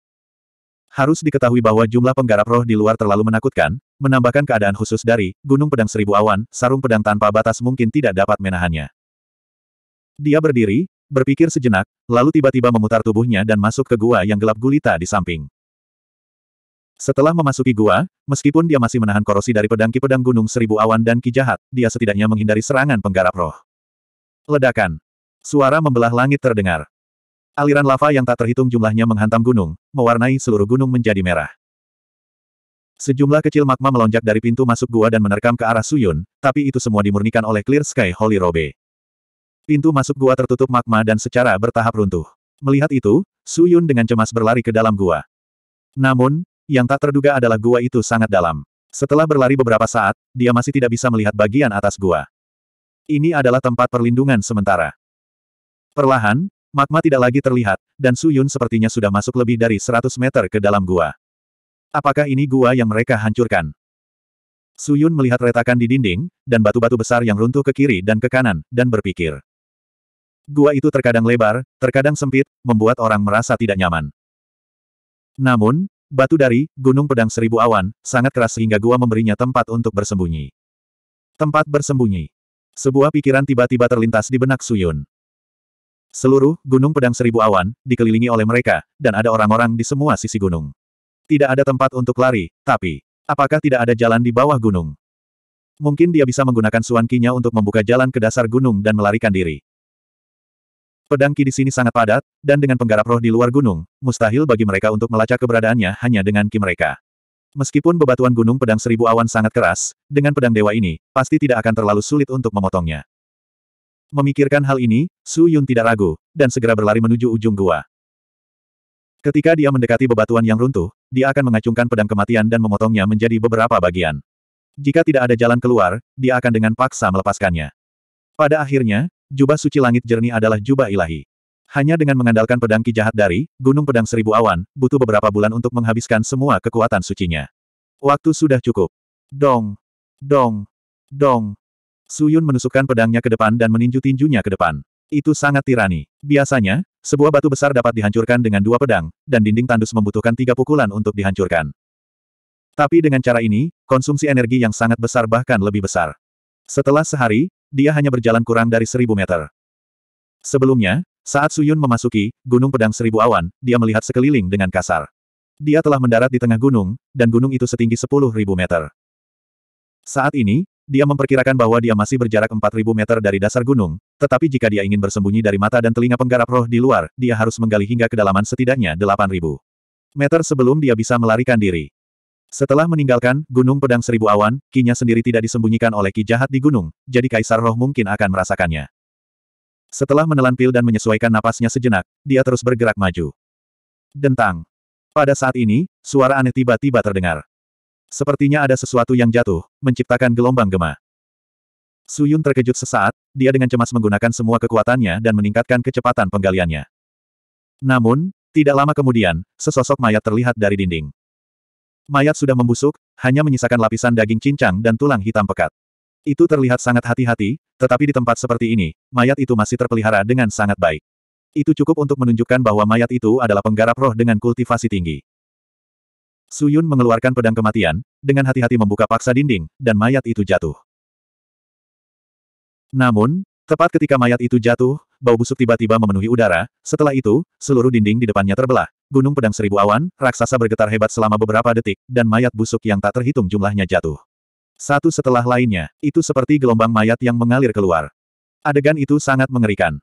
Harus diketahui bahwa jumlah penggarap roh di luar terlalu menakutkan, menambahkan keadaan khusus dari Gunung Pedang Seribu Awan, sarung pedang tanpa batas mungkin tidak dapat menahannya. Dia berdiri, berpikir sejenak, lalu tiba-tiba memutar tubuhnya dan masuk ke gua yang gelap gulita di samping. Setelah memasuki gua, meskipun dia masih menahan korosi dari pedang Ki Pedang Gunung Seribu Awan dan Ki Jahat, dia setidaknya menghindari serangan penggarap roh. Ledakan. Suara membelah langit terdengar. Aliran lava yang tak terhitung jumlahnya menghantam gunung, mewarnai seluruh gunung menjadi merah. Sejumlah kecil magma melonjak dari pintu masuk gua dan menerkam ke arah Suyun, tapi itu semua dimurnikan oleh Clear Sky Holy Robe. Pintu masuk gua tertutup magma dan secara bertahap runtuh. Melihat itu, Suyun dengan cemas berlari ke dalam gua. Namun, yang tak terduga adalah gua itu sangat dalam. Setelah berlari beberapa saat, dia masih tidak bisa melihat bagian atas gua. Ini adalah tempat perlindungan sementara. Perlahan, magma tidak lagi terlihat, dan Suyun sepertinya sudah masuk lebih dari 100 meter ke dalam gua. Apakah ini gua yang mereka hancurkan? Suyun melihat retakan di dinding, dan batu-batu besar yang runtuh ke kiri dan ke kanan, dan berpikir. Gua itu terkadang lebar, terkadang sempit, membuat orang merasa tidak nyaman. Namun, Batu dari, Gunung Pedang Seribu Awan, sangat keras sehingga gua memberinya tempat untuk bersembunyi. Tempat bersembunyi. Sebuah pikiran tiba-tiba terlintas di benak Suyun. Seluruh Gunung Pedang Seribu Awan dikelilingi oleh mereka, dan ada orang-orang di semua sisi gunung. Tidak ada tempat untuk lari, tapi apakah tidak ada jalan di bawah gunung? Mungkin dia bisa menggunakan suankinya untuk membuka jalan ke dasar gunung dan melarikan diri. Pedang Ki di sini sangat padat, dan dengan penggarap roh di luar gunung, mustahil bagi mereka untuk melacak keberadaannya hanya dengan Ki mereka. Meskipun bebatuan gunung pedang seribu awan sangat keras, dengan pedang dewa ini, pasti tidak akan terlalu sulit untuk memotongnya. Memikirkan hal ini, Su Yun tidak ragu, dan segera berlari menuju ujung gua. Ketika dia mendekati bebatuan yang runtuh, dia akan mengacungkan pedang kematian dan memotongnya menjadi beberapa bagian. Jika tidak ada jalan keluar, dia akan dengan paksa melepaskannya. Pada akhirnya, jubah suci langit jernih adalah jubah ilahi. Hanya dengan mengandalkan pedang ki jahat dari Gunung Pedang Seribu Awan, butuh beberapa bulan untuk menghabiskan semua kekuatan sucinya. Waktu sudah cukup. Dong, dong, dong. Suyun menusukkan pedangnya ke depan dan meninju tinjunya ke depan. Itu sangat tirani. Biasanya, sebuah batu besar dapat dihancurkan dengan dua pedang, dan dinding tandus membutuhkan tiga pukulan untuk dihancurkan. Tapi dengan cara ini, konsumsi energi yang sangat besar bahkan lebih besar. Setelah sehari, dia hanya berjalan kurang dari seribu meter. Sebelumnya, saat Suyun memasuki Gunung Pedang Seribu Awan, dia melihat sekeliling dengan kasar. Dia telah mendarat di tengah gunung, dan gunung itu setinggi sepuluh ribu meter. Saat ini, dia memperkirakan bahwa dia masih berjarak empat ribu meter dari dasar gunung, tetapi jika dia ingin bersembunyi dari mata dan telinga penggarap roh di luar, dia harus menggali hingga kedalaman setidaknya delapan ribu meter sebelum dia bisa melarikan diri. Setelah meninggalkan Gunung Pedang Seribu Awan, kinya sendiri tidak disembunyikan oleh ki jahat di gunung, jadi Kaisar Roh mungkin akan merasakannya. Setelah menelan pil dan menyesuaikan napasnya sejenak, dia terus bergerak maju. Dentang. Pada saat ini, suara aneh tiba-tiba terdengar. Sepertinya ada sesuatu yang jatuh, menciptakan gelombang gema. Suyun terkejut sesaat, dia dengan cemas menggunakan semua kekuatannya dan meningkatkan kecepatan penggaliannya. Namun, tidak lama kemudian, sesosok mayat terlihat dari dinding. Mayat sudah membusuk, hanya menyisakan lapisan daging cincang dan tulang hitam pekat. Itu terlihat sangat hati-hati, tetapi di tempat seperti ini, mayat itu masih terpelihara dengan sangat baik. Itu cukup untuk menunjukkan bahwa mayat itu adalah penggarap roh dengan kultivasi tinggi. Suyun mengeluarkan pedang kematian, dengan hati-hati membuka paksa dinding, dan mayat itu jatuh. Namun, tepat ketika mayat itu jatuh, bau busuk tiba-tiba memenuhi udara, setelah itu, seluruh dinding di depannya terbelah, gunung pedang seribu awan, raksasa bergetar hebat selama beberapa detik, dan mayat busuk yang tak terhitung jumlahnya jatuh. Satu setelah lainnya, itu seperti gelombang mayat yang mengalir keluar. Adegan itu sangat mengerikan.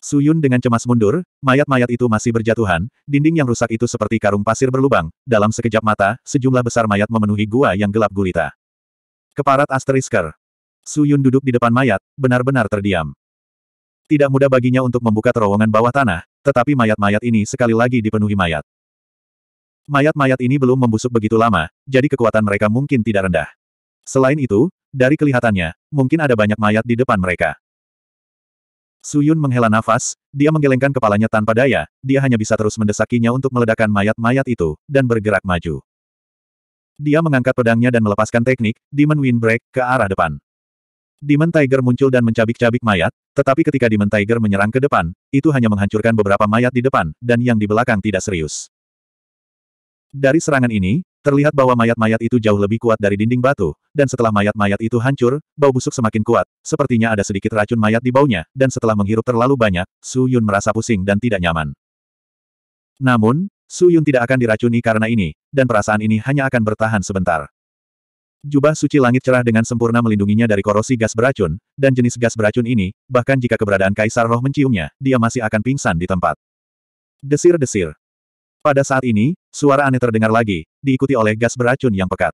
Suyun dengan cemas mundur, mayat-mayat itu masih berjatuhan, dinding yang rusak itu seperti karung pasir berlubang, dalam sekejap mata, sejumlah besar mayat memenuhi gua yang gelap gulita. Keparat Asterisker. Suyun duduk di depan mayat, benar-benar terdiam. Tidak mudah baginya untuk membuka terowongan bawah tanah, tetapi mayat-mayat ini sekali lagi dipenuhi mayat. Mayat-mayat ini belum membusuk begitu lama, jadi kekuatan mereka mungkin tidak rendah. Selain itu, dari kelihatannya, mungkin ada banyak mayat di depan mereka. Suyun menghela nafas, dia menggelengkan kepalanya tanpa daya, dia hanya bisa terus mendesakinya untuk meledakkan mayat-mayat itu, dan bergerak maju. Dia mengangkat pedangnya dan melepaskan teknik, Demon Wind Break, ke arah depan. Demon Tiger muncul dan mencabik-cabik mayat, tetapi ketika Demon Tiger menyerang ke depan, itu hanya menghancurkan beberapa mayat di depan, dan yang di belakang tidak serius. Dari serangan ini, terlihat bahwa mayat-mayat itu jauh lebih kuat dari dinding batu, dan setelah mayat-mayat itu hancur, bau busuk semakin kuat, sepertinya ada sedikit racun mayat di baunya, dan setelah menghirup terlalu banyak, Su Yun merasa pusing dan tidak nyaman. Namun, Su Yun tidak akan diracuni karena ini, dan perasaan ini hanya akan bertahan sebentar. Jubah suci langit cerah dengan sempurna melindunginya dari korosi gas beracun, dan jenis gas beracun ini, bahkan jika keberadaan Kaisar Roh menciumnya, dia masih akan pingsan di tempat. Desir-desir. Pada saat ini, suara aneh terdengar lagi, diikuti oleh gas beracun yang pekat.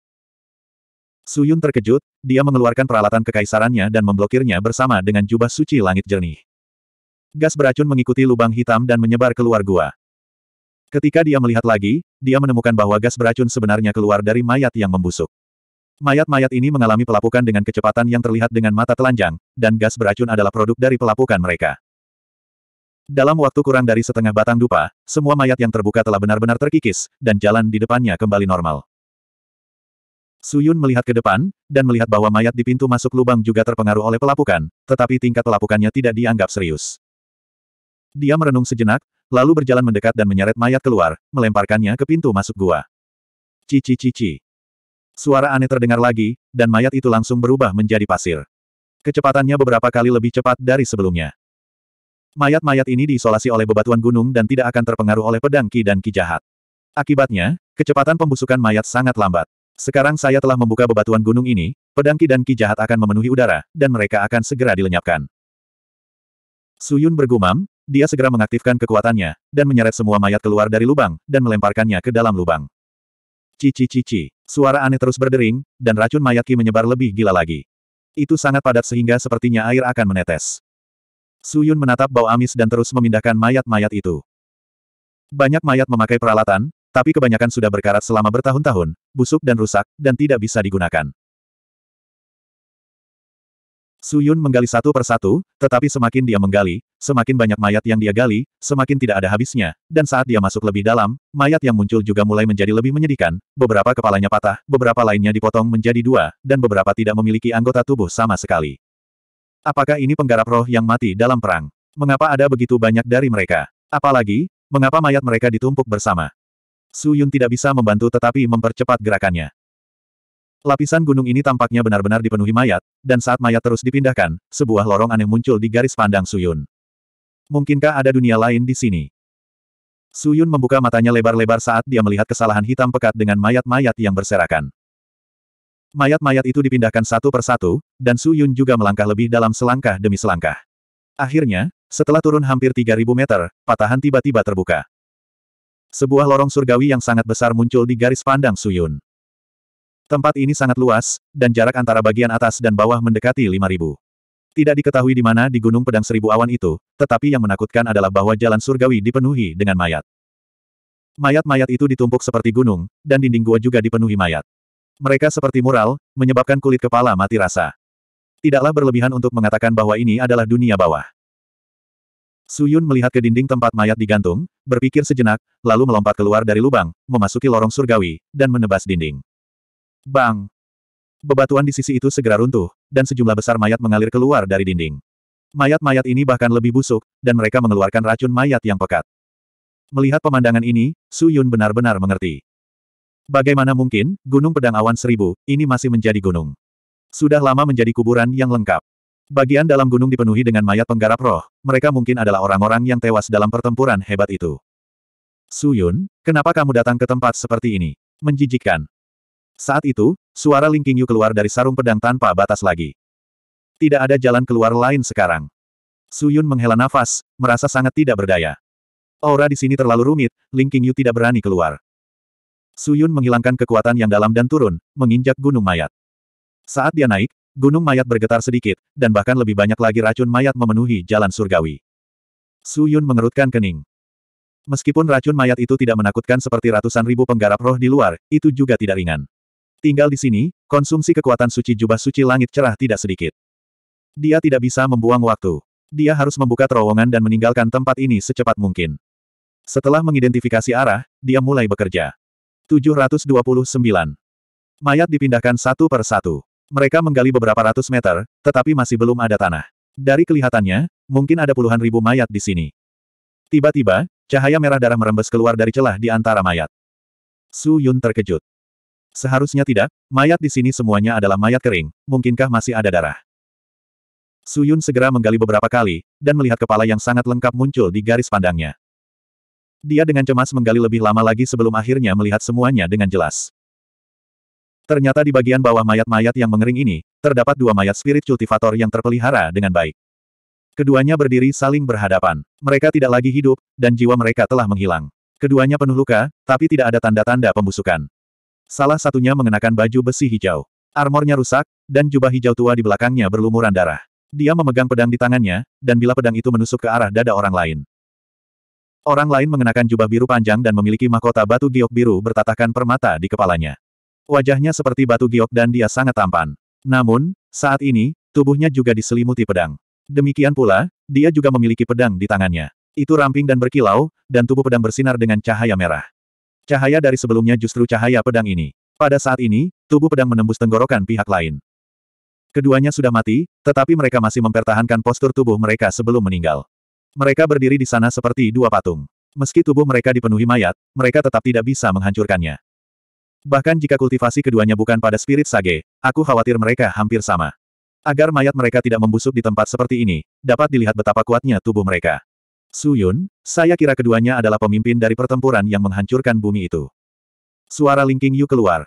Suyun terkejut, dia mengeluarkan peralatan kekaisarannya dan memblokirnya bersama dengan jubah suci langit jernih. Gas beracun mengikuti lubang hitam dan menyebar keluar gua. Ketika dia melihat lagi, dia menemukan bahwa gas beracun sebenarnya keluar dari mayat yang membusuk. Mayat-mayat ini mengalami pelapukan dengan kecepatan yang terlihat dengan mata telanjang, dan gas beracun adalah produk dari pelapukan mereka. Dalam waktu kurang dari setengah batang dupa, semua mayat yang terbuka telah benar-benar terkikis, dan jalan di depannya kembali normal. Suyun melihat ke depan, dan melihat bahwa mayat di pintu masuk lubang juga terpengaruh oleh pelapukan, tetapi tingkat pelapukannya tidak dianggap serius. Dia merenung sejenak, lalu berjalan mendekat dan menyeret mayat keluar, melemparkannya ke pintu masuk gua. Cici cici. Suara aneh terdengar lagi, dan mayat itu langsung berubah menjadi pasir. Kecepatannya beberapa kali lebih cepat dari sebelumnya. Mayat-mayat ini diisolasi oleh bebatuan gunung dan tidak akan terpengaruh oleh pedang Ki dan Ki jahat. Akibatnya, kecepatan pembusukan mayat sangat lambat. Sekarang saya telah membuka bebatuan gunung ini, pedang Ki dan Ki jahat akan memenuhi udara, dan mereka akan segera dilenyapkan. Suyun bergumam, dia segera mengaktifkan kekuatannya, dan menyeret semua mayat keluar dari lubang, dan melemparkannya ke dalam lubang. Cici-cici. Suara aneh terus berdering, dan racun mayat Ki menyebar lebih gila lagi. Itu sangat padat sehingga sepertinya air akan menetes. Suyun menatap bau amis dan terus memindahkan mayat-mayat itu. Banyak mayat memakai peralatan, tapi kebanyakan sudah berkarat selama bertahun-tahun, busuk dan rusak, dan tidak bisa digunakan. Su Yun menggali satu persatu, tetapi semakin dia menggali, semakin banyak mayat yang dia gali, semakin tidak ada habisnya, dan saat dia masuk lebih dalam, mayat yang muncul juga mulai menjadi lebih menyedihkan, beberapa kepalanya patah, beberapa lainnya dipotong menjadi dua, dan beberapa tidak memiliki anggota tubuh sama sekali. Apakah ini penggarap roh yang mati dalam perang? Mengapa ada begitu banyak dari mereka? Apalagi, mengapa mayat mereka ditumpuk bersama? Su Yun tidak bisa membantu tetapi mempercepat gerakannya. Lapisan gunung ini tampaknya benar-benar dipenuhi mayat, dan saat mayat terus dipindahkan, sebuah lorong aneh muncul di garis pandang Suyun. Mungkinkah ada dunia lain di sini? Suyun membuka matanya lebar-lebar saat dia melihat kesalahan hitam pekat dengan mayat-mayat yang berserakan. Mayat-mayat itu dipindahkan satu persatu, dan Suyun juga melangkah lebih dalam selangkah demi selangkah. Akhirnya, setelah turun hampir 3000 meter, patahan tiba-tiba terbuka. Sebuah lorong surgawi yang sangat besar muncul di garis pandang Suyun. Tempat ini sangat luas, dan jarak antara bagian atas dan bawah mendekati 5.000. Tidak diketahui di mana di Gunung Pedang Seribu Awan itu, tetapi yang menakutkan adalah bahwa jalan surgawi dipenuhi dengan mayat. Mayat-mayat itu ditumpuk seperti gunung, dan dinding gua juga dipenuhi mayat. Mereka seperti mural, menyebabkan kulit kepala mati rasa. Tidaklah berlebihan untuk mengatakan bahwa ini adalah dunia bawah. Suyun melihat ke dinding tempat mayat digantung, berpikir sejenak, lalu melompat keluar dari lubang, memasuki lorong surgawi, dan menebas dinding. Bang! Bebatuan di sisi itu segera runtuh, dan sejumlah besar mayat mengalir keluar dari dinding. Mayat-mayat ini bahkan lebih busuk, dan mereka mengeluarkan racun mayat yang pekat. Melihat pemandangan ini, Su Yun benar-benar mengerti. Bagaimana mungkin, Gunung Pedang Awan Seribu, ini masih menjadi gunung. Sudah lama menjadi kuburan yang lengkap. Bagian dalam gunung dipenuhi dengan mayat penggarap roh, mereka mungkin adalah orang-orang yang tewas dalam pertempuran hebat itu. Su Yun, kenapa kamu datang ke tempat seperti ini? Menjijikkan. Saat itu, suara Ling Qingyu keluar dari sarung pedang tanpa batas lagi. Tidak ada jalan keluar lain sekarang. Su Yun menghela nafas, merasa sangat tidak berdaya. Aura di sini terlalu rumit, Ling Qingyu tidak berani keluar. Su Yun menghilangkan kekuatan yang dalam dan turun, menginjak gunung mayat. Saat dia naik, gunung mayat bergetar sedikit, dan bahkan lebih banyak lagi racun mayat memenuhi jalan surgawi. Su Yun mengerutkan kening. Meskipun racun mayat itu tidak menakutkan seperti ratusan ribu penggarap roh di luar, itu juga tidak ringan. Tinggal di sini, konsumsi kekuatan suci jubah suci langit cerah tidak sedikit. Dia tidak bisa membuang waktu. Dia harus membuka terowongan dan meninggalkan tempat ini secepat mungkin. Setelah mengidentifikasi arah, dia mulai bekerja. 729. Mayat dipindahkan satu per satu. Mereka menggali beberapa ratus meter, tetapi masih belum ada tanah. Dari kelihatannya, mungkin ada puluhan ribu mayat di sini. Tiba-tiba, cahaya merah darah merembes keluar dari celah di antara mayat. Su Yun terkejut. Seharusnya tidak, mayat di sini semuanya adalah mayat kering, mungkinkah masih ada darah? Suyun segera menggali beberapa kali, dan melihat kepala yang sangat lengkap muncul di garis pandangnya. Dia dengan cemas menggali lebih lama lagi sebelum akhirnya melihat semuanya dengan jelas. Ternyata di bagian bawah mayat-mayat yang mengering ini, terdapat dua mayat spirit cultivator yang terpelihara dengan baik. Keduanya berdiri saling berhadapan. Mereka tidak lagi hidup, dan jiwa mereka telah menghilang. Keduanya penuh luka, tapi tidak ada tanda-tanda pembusukan. Salah satunya mengenakan baju besi hijau. Armornya rusak, dan jubah hijau tua di belakangnya berlumuran darah. Dia memegang pedang di tangannya, dan bila pedang itu menusuk ke arah dada orang lain. Orang lain mengenakan jubah biru panjang dan memiliki mahkota batu giok biru bertatakan permata di kepalanya. Wajahnya seperti batu giok dan dia sangat tampan. Namun, saat ini, tubuhnya juga diselimuti pedang. Demikian pula, dia juga memiliki pedang di tangannya. Itu ramping dan berkilau, dan tubuh pedang bersinar dengan cahaya merah. Cahaya dari sebelumnya justru cahaya pedang ini. Pada saat ini, tubuh pedang menembus tenggorokan pihak lain. Keduanya sudah mati, tetapi mereka masih mempertahankan postur tubuh mereka sebelum meninggal. Mereka berdiri di sana seperti dua patung. Meski tubuh mereka dipenuhi mayat, mereka tetap tidak bisa menghancurkannya. Bahkan jika kultivasi keduanya bukan pada spirit sage, aku khawatir mereka hampir sama. Agar mayat mereka tidak membusuk di tempat seperti ini, dapat dilihat betapa kuatnya tubuh mereka. Su Yun, saya kira keduanya adalah pemimpin dari pertempuran yang menghancurkan bumi itu. Suara Ling King Yu keluar.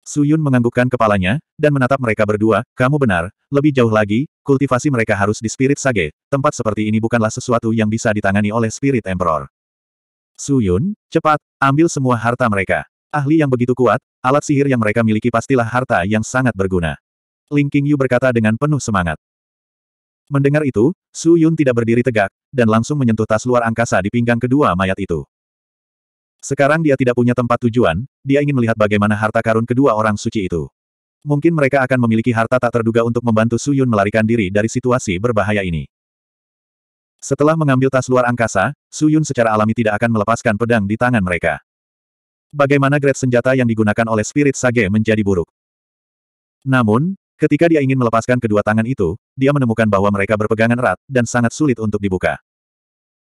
Su Yun menganggukkan kepalanya, dan menatap mereka berdua, kamu benar, lebih jauh lagi, kultivasi mereka harus di Spirit Sage, tempat seperti ini bukanlah sesuatu yang bisa ditangani oleh Spirit Emperor. Su Yun, cepat, ambil semua harta mereka. Ahli yang begitu kuat, alat sihir yang mereka miliki pastilah harta yang sangat berguna. Ling King Yu berkata dengan penuh semangat. Mendengar itu, Su Yun tidak berdiri tegak, dan langsung menyentuh tas luar angkasa di pinggang kedua mayat itu. Sekarang dia tidak punya tempat tujuan, dia ingin melihat bagaimana harta karun kedua orang suci itu. Mungkin mereka akan memiliki harta tak terduga untuk membantu Su Yun melarikan diri dari situasi berbahaya ini. Setelah mengambil tas luar angkasa, Su Yun secara alami tidak akan melepaskan pedang di tangan mereka. Bagaimana grade senjata yang digunakan oleh Spirit Sage menjadi buruk? Namun, Ketika dia ingin melepaskan kedua tangan itu, dia menemukan bahwa mereka berpegangan erat, dan sangat sulit untuk dibuka.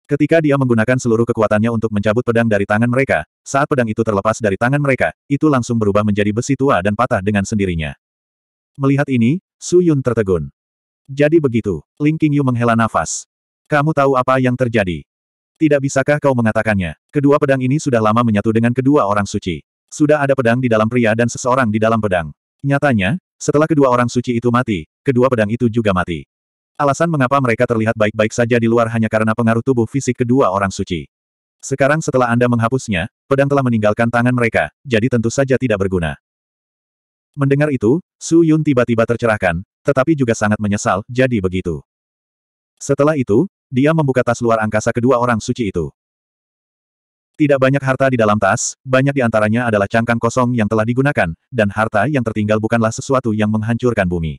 Ketika dia menggunakan seluruh kekuatannya untuk mencabut pedang dari tangan mereka, saat pedang itu terlepas dari tangan mereka, itu langsung berubah menjadi besi tua dan patah dengan sendirinya. Melihat ini, Su Yun tertegun. Jadi begitu, Ling Qingyu menghela nafas. Kamu tahu apa yang terjadi? Tidak bisakah kau mengatakannya? Kedua pedang ini sudah lama menyatu dengan kedua orang suci. Sudah ada pedang di dalam pria dan seseorang di dalam pedang. Nyatanya, setelah kedua orang suci itu mati, kedua pedang itu juga mati. Alasan mengapa mereka terlihat baik-baik saja di luar hanya karena pengaruh tubuh fisik kedua orang suci. Sekarang setelah Anda menghapusnya, pedang telah meninggalkan tangan mereka, jadi tentu saja tidak berguna. Mendengar itu, Su Yun tiba-tiba tercerahkan, tetapi juga sangat menyesal, jadi begitu. Setelah itu, dia membuka tas luar angkasa kedua orang suci itu. Tidak banyak harta di dalam tas, banyak di antaranya adalah cangkang kosong yang telah digunakan, dan harta yang tertinggal bukanlah sesuatu yang menghancurkan bumi.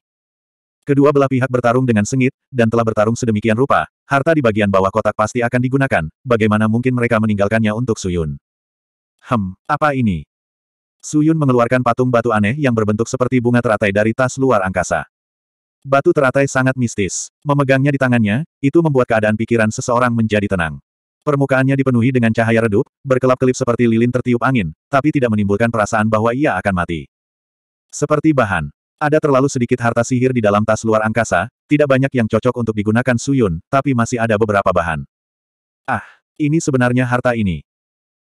Kedua belah pihak bertarung dengan sengit, dan telah bertarung sedemikian rupa, harta di bagian bawah kotak pasti akan digunakan, bagaimana mungkin mereka meninggalkannya untuk Suyun. Hem, apa ini? Suyun mengeluarkan patung batu aneh yang berbentuk seperti bunga teratai dari tas luar angkasa. Batu teratai sangat mistis. Memegangnya di tangannya, itu membuat keadaan pikiran seseorang menjadi tenang. Permukaannya dipenuhi dengan cahaya redup, berkelap-kelip seperti lilin tertiup angin, tapi tidak menimbulkan perasaan bahwa ia akan mati. Seperti bahan, ada terlalu sedikit harta sihir di dalam tas luar angkasa, tidak banyak yang cocok untuk digunakan Suyun, tapi masih ada beberapa bahan. Ah, ini sebenarnya harta ini.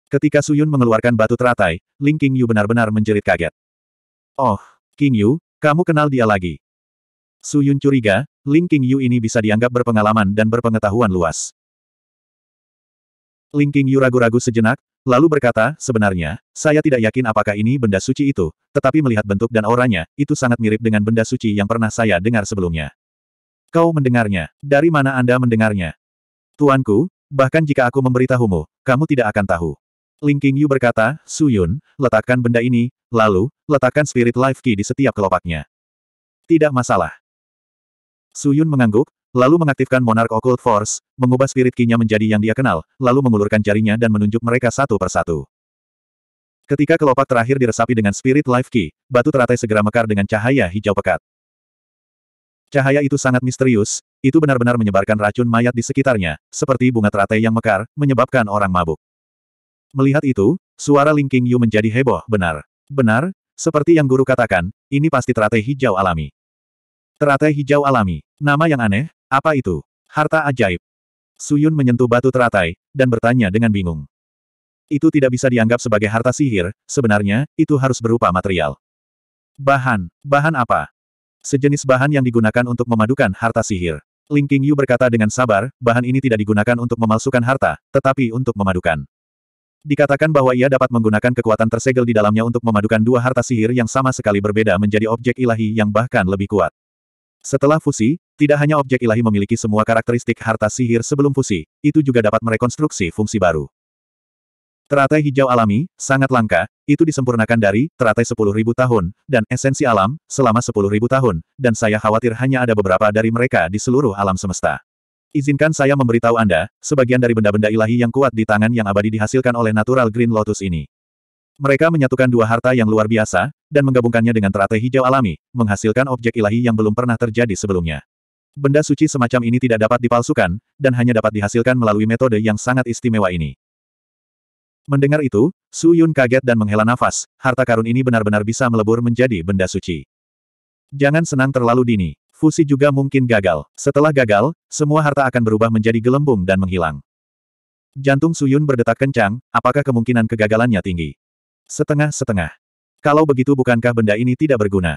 Ketika Suyun mengeluarkan batu teratai, Ling Qingyu benar-benar menjerit kaget. Oh, King Yu, kamu kenal dia lagi. Suyun curiga, Ling Qingyu ini bisa dianggap berpengalaman dan berpengetahuan luas. Ling Yu ragu-ragu sejenak, lalu berkata, sebenarnya, saya tidak yakin apakah ini benda suci itu, tetapi melihat bentuk dan auranya, itu sangat mirip dengan benda suci yang pernah saya dengar sebelumnya. Kau mendengarnya. Dari mana Anda mendengarnya? Tuanku, bahkan jika aku memberitahumu, kamu tidak akan tahu. Ling Yu berkata, Suyun, letakkan benda ini, lalu, letakkan spirit life key di setiap kelopaknya. Tidak masalah. Suyun mengangguk, Lalu mengaktifkan Monarch Occult Force, mengubah spirit kinya menjadi yang dia kenal, lalu mengulurkan jarinya dan menunjuk mereka satu persatu. Ketika kelopak terakhir diresapi dengan spirit life key, batu teratai segera mekar dengan cahaya hijau pekat. Cahaya itu sangat misterius, itu benar-benar menyebarkan racun mayat di sekitarnya, seperti bunga teratai yang mekar, menyebabkan orang mabuk. Melihat itu, suara Ling King Yu menjadi heboh, benar. Benar, seperti yang guru katakan, ini pasti teratai hijau alami. Teratai hijau alami. Nama yang aneh, apa itu? Harta ajaib. Suyun menyentuh batu teratai, dan bertanya dengan bingung. Itu tidak bisa dianggap sebagai harta sihir, sebenarnya, itu harus berupa material. Bahan. Bahan apa? Sejenis bahan yang digunakan untuk memadukan harta sihir. Ling King berkata dengan sabar, bahan ini tidak digunakan untuk memalsukan harta, tetapi untuk memadukan. Dikatakan bahwa ia dapat menggunakan kekuatan tersegel di dalamnya untuk memadukan dua harta sihir yang sama sekali berbeda menjadi objek ilahi yang bahkan lebih kuat. Setelah fusi, tidak hanya objek ilahi memiliki semua karakteristik harta sihir sebelum fusi, itu juga dapat merekonstruksi fungsi baru. Teratai hijau alami, sangat langka, itu disempurnakan dari teratai 10.000 tahun, dan esensi alam, selama 10.000 tahun, dan saya khawatir hanya ada beberapa dari mereka di seluruh alam semesta. Izinkan saya memberitahu Anda, sebagian dari benda-benda ilahi yang kuat di tangan yang abadi dihasilkan oleh natural green lotus ini. Mereka menyatukan dua harta yang luar biasa, dan menggabungkannya dengan teratai hijau alami, menghasilkan objek ilahi yang belum pernah terjadi sebelumnya benda suci semacam ini tidak dapat dipalsukan, dan hanya dapat dihasilkan melalui metode yang sangat istimewa ini. Mendengar itu, Su Yun kaget dan menghela nafas, harta karun ini benar-benar bisa melebur menjadi benda suci. Jangan senang terlalu dini, fusi juga mungkin gagal. Setelah gagal, semua harta akan berubah menjadi gelembung dan menghilang. Jantung Su Yun berdetak kencang, apakah kemungkinan kegagalannya tinggi? Setengah-setengah. Kalau begitu bukankah benda ini tidak berguna?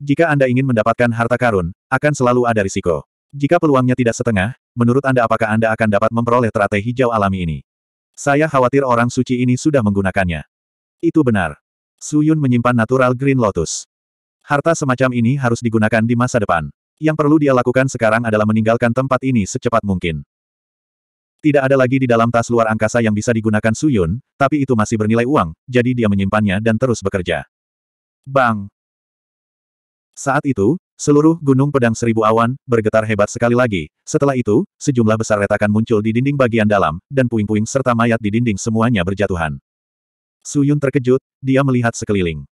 Jika Anda ingin mendapatkan harta karun, akan selalu ada risiko. Jika peluangnya tidak setengah, menurut Anda apakah Anda akan dapat memperoleh teratai hijau alami ini? Saya khawatir orang suci ini sudah menggunakannya. Itu benar. Suyun menyimpan natural Green Lotus. Harta semacam ini harus digunakan di masa depan. Yang perlu dia lakukan sekarang adalah meninggalkan tempat ini secepat mungkin. Tidak ada lagi di dalam tas luar angkasa yang bisa digunakan Suyun, tapi itu masih bernilai uang, jadi dia menyimpannya dan terus bekerja. Bang! Saat itu, seluruh gunung pedang seribu awan bergetar hebat sekali lagi. Setelah itu, sejumlah besar retakan muncul di dinding bagian dalam, dan puing-puing serta mayat di dinding semuanya berjatuhan. Suyun terkejut, dia melihat sekeliling.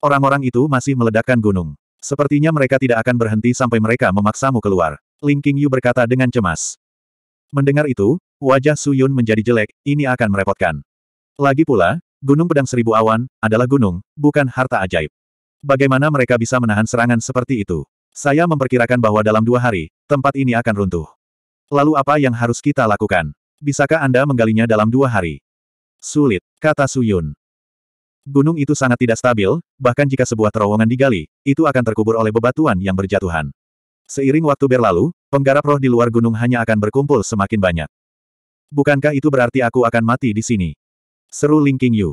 Orang-orang itu masih meledakkan gunung. Sepertinya mereka tidak akan berhenti sampai mereka memaksamu keluar. Ling Yu berkata dengan cemas. Mendengar itu, wajah Suyun menjadi jelek, ini akan merepotkan. Lagi pula, Gunung Pedang Seribu Awan adalah gunung, bukan harta ajaib. Bagaimana mereka bisa menahan serangan seperti itu? Saya memperkirakan bahwa dalam dua hari, tempat ini akan runtuh. Lalu apa yang harus kita lakukan? Bisakah Anda menggalinya dalam dua hari? Sulit, kata Suyun. Gunung itu sangat tidak stabil, bahkan jika sebuah terowongan digali, itu akan terkubur oleh bebatuan yang berjatuhan. Seiring waktu berlalu, penggarap roh di luar gunung hanya akan berkumpul semakin banyak. Bukankah itu berarti aku akan mati di sini? Seru Ling King Yu.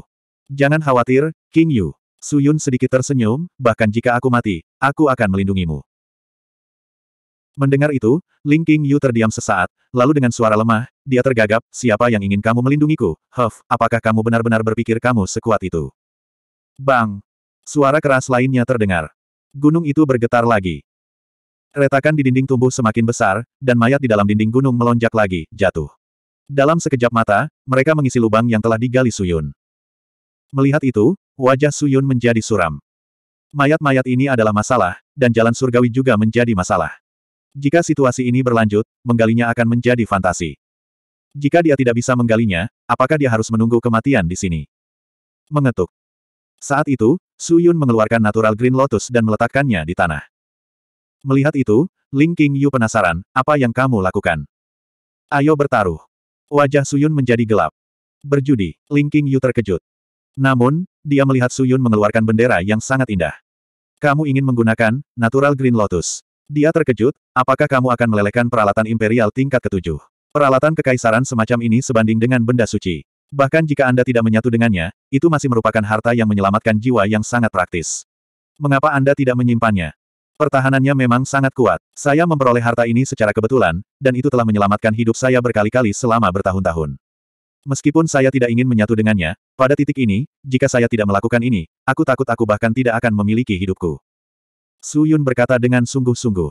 Jangan khawatir, King Yu. Suyun sedikit tersenyum, bahkan jika aku mati, aku akan melindungimu. Mendengar itu, Ling King Yu terdiam sesaat, lalu dengan suara lemah, dia tergagap, siapa yang ingin kamu melindungiku? Huff, apakah kamu benar-benar berpikir kamu sekuat itu? Bang! Suara keras lainnya terdengar. Gunung itu bergetar lagi. Retakan di dinding tumbuh semakin besar, dan mayat di dalam dinding gunung melonjak lagi, jatuh. Dalam sekejap mata, mereka mengisi lubang yang telah digali Suyun. Melihat itu, wajah Suyun menjadi suram. Mayat-mayat ini adalah masalah, dan jalan surgawi juga menjadi masalah. Jika situasi ini berlanjut, menggalinya akan menjadi fantasi. Jika dia tidak bisa menggalinya, apakah dia harus menunggu kematian di sini? Mengetuk. Saat itu, Suyun mengeluarkan natural Green Lotus dan meletakkannya di tanah. Melihat itu, Ling King Yu penasaran, apa yang kamu lakukan? Ayo bertaruh. Wajah Suyun menjadi gelap. Berjudi, Ling King Yu terkejut. Namun, dia melihat Suyun mengeluarkan bendera yang sangat indah. Kamu ingin menggunakan Natural Green Lotus. Dia terkejut, apakah kamu akan melelehkan peralatan imperial tingkat ketujuh? Peralatan kekaisaran semacam ini sebanding dengan benda suci. Bahkan jika Anda tidak menyatu dengannya, itu masih merupakan harta yang menyelamatkan jiwa yang sangat praktis. Mengapa Anda tidak menyimpannya? Pertahanannya memang sangat kuat. Saya memperoleh harta ini secara kebetulan, dan itu telah menyelamatkan hidup saya berkali-kali selama bertahun-tahun. Meskipun saya tidak ingin menyatu dengannya, pada titik ini, jika saya tidak melakukan ini, aku takut aku bahkan tidak akan memiliki hidupku. Su Yun berkata dengan sungguh-sungguh.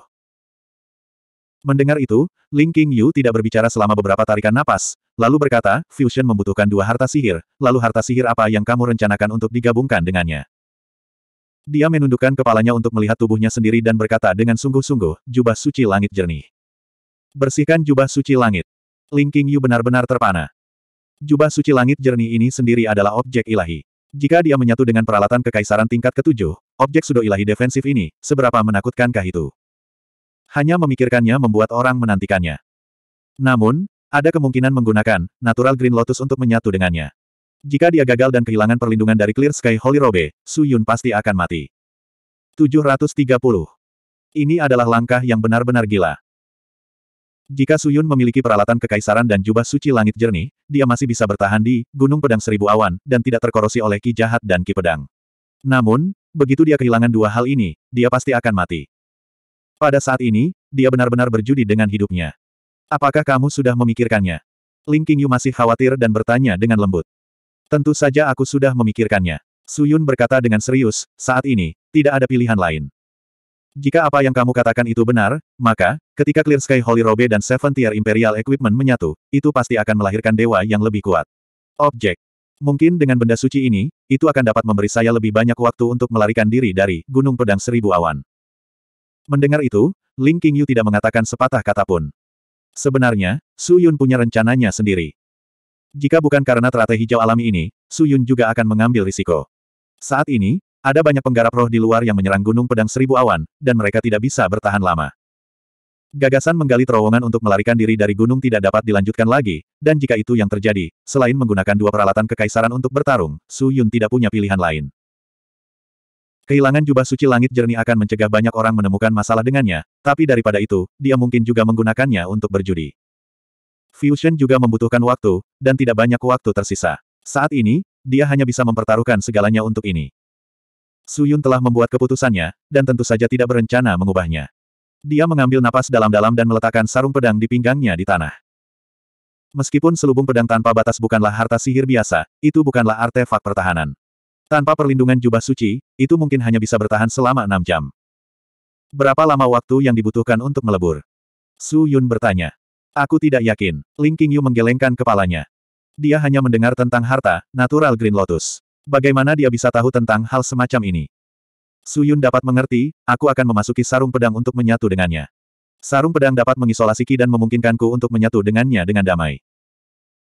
Mendengar itu, Ling King Yu tidak berbicara selama beberapa tarikan napas, lalu berkata, Fusion membutuhkan dua harta sihir, lalu harta sihir apa yang kamu rencanakan untuk digabungkan dengannya? Dia menundukkan kepalanya untuk melihat tubuhnya sendiri dan berkata dengan sungguh-sungguh, jubah suci langit jernih. Bersihkan jubah suci langit. Ling King Yu benar-benar terpana. Jubah suci langit jernih ini sendiri adalah objek ilahi. Jika dia menyatu dengan peralatan kekaisaran tingkat ketujuh, objek sudo ilahi defensif ini, seberapa menakutkankah itu? Hanya memikirkannya membuat orang menantikannya. Namun, ada kemungkinan menggunakan Natural Green Lotus untuk menyatu dengannya. Jika dia gagal dan kehilangan perlindungan dari Clear Sky Holy Robe, Su Yun pasti akan mati. 730. Ini adalah langkah yang benar-benar gila. Jika Suyun memiliki peralatan kekaisaran dan jubah suci langit jernih, dia masih bisa bertahan di Gunung Pedang Seribu Awan, dan tidak terkorosi oleh Ki Jahat dan Ki Pedang. Namun, begitu dia kehilangan dua hal ini, dia pasti akan mati. Pada saat ini, dia benar-benar berjudi dengan hidupnya. Apakah kamu sudah memikirkannya? Ling Qingyu masih khawatir dan bertanya dengan lembut. Tentu saja aku sudah memikirkannya. Suyun berkata dengan serius, saat ini, tidak ada pilihan lain. Jika apa yang kamu katakan itu benar, maka, ketika Clear Sky Holy Robe dan Seven Tier Imperial Equipment menyatu, itu pasti akan melahirkan dewa yang lebih kuat. Objek. Mungkin dengan benda suci ini, itu akan dapat memberi saya lebih banyak waktu untuk melarikan diri dari Gunung Pedang Seribu Awan. Mendengar itu, Ling Qingyu tidak mengatakan sepatah kata pun. Sebenarnya, Su Yun punya rencananya sendiri. Jika bukan karena teratai hijau alami ini, Su Yun juga akan mengambil risiko. Saat ini, ada banyak penggarap roh di luar yang menyerang gunung pedang seribu awan, dan mereka tidak bisa bertahan lama. Gagasan menggali terowongan untuk melarikan diri dari gunung tidak dapat dilanjutkan lagi, dan jika itu yang terjadi, selain menggunakan dua peralatan kekaisaran untuk bertarung, Su Yun tidak punya pilihan lain. Kehilangan jubah suci langit jernih akan mencegah banyak orang menemukan masalah dengannya, tapi daripada itu, dia mungkin juga menggunakannya untuk berjudi. Fusion juga membutuhkan waktu, dan tidak banyak waktu tersisa. Saat ini, dia hanya bisa mempertaruhkan segalanya untuk ini. Suyun telah membuat keputusannya, dan tentu saja tidak berencana mengubahnya. Dia mengambil napas dalam-dalam dan meletakkan sarung pedang di pinggangnya di tanah. Meskipun selubung pedang tanpa batas bukanlah harta sihir biasa, itu bukanlah artefak pertahanan. Tanpa perlindungan jubah suci, itu mungkin hanya bisa bertahan selama enam jam. Berapa lama waktu yang dibutuhkan untuk melebur? Su Yun bertanya. Aku tidak yakin. Ling Qingyu menggelengkan kepalanya. Dia hanya mendengar tentang harta, natural Green Lotus. Bagaimana dia bisa tahu tentang hal semacam ini? Su Yun dapat mengerti, aku akan memasuki sarung pedang untuk menyatu dengannya. Sarung pedang dapat mengisolasi Ki dan memungkinkanku untuk menyatu dengannya dengan damai.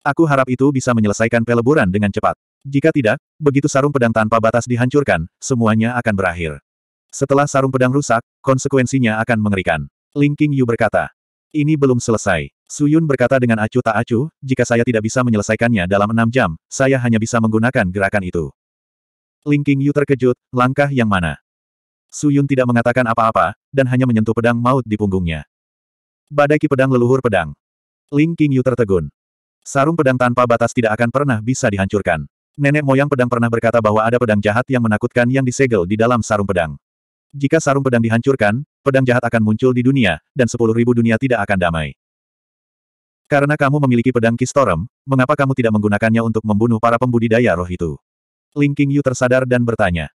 Aku harap itu bisa menyelesaikan peleburan dengan cepat. Jika tidak, begitu sarung pedang tanpa batas dihancurkan, semuanya akan berakhir. Setelah sarung pedang rusak, konsekuensinya akan mengerikan. Ling King Yu berkata, ini belum selesai. Suyun berkata dengan acuh tak acuh, jika saya tidak bisa menyelesaikannya dalam enam jam, saya hanya bisa menggunakan gerakan itu. Ling King Yu terkejut, langkah yang mana? Suyun tidak mengatakan apa-apa, dan hanya menyentuh pedang maut di punggungnya. Badai pedang leluhur pedang. Ling King Yu tertegun. Sarung pedang tanpa batas tidak akan pernah bisa dihancurkan. Nenek moyang pedang pernah berkata bahwa ada pedang jahat yang menakutkan yang disegel di dalam sarung pedang. Jika sarung pedang dihancurkan, pedang jahat akan muncul di dunia, dan sepuluh ribu dunia tidak akan damai. Karena kamu memiliki pedang Kistorem, mengapa kamu tidak menggunakannya untuk membunuh para pembudidaya roh itu? Ling Qingyu tersadar dan bertanya.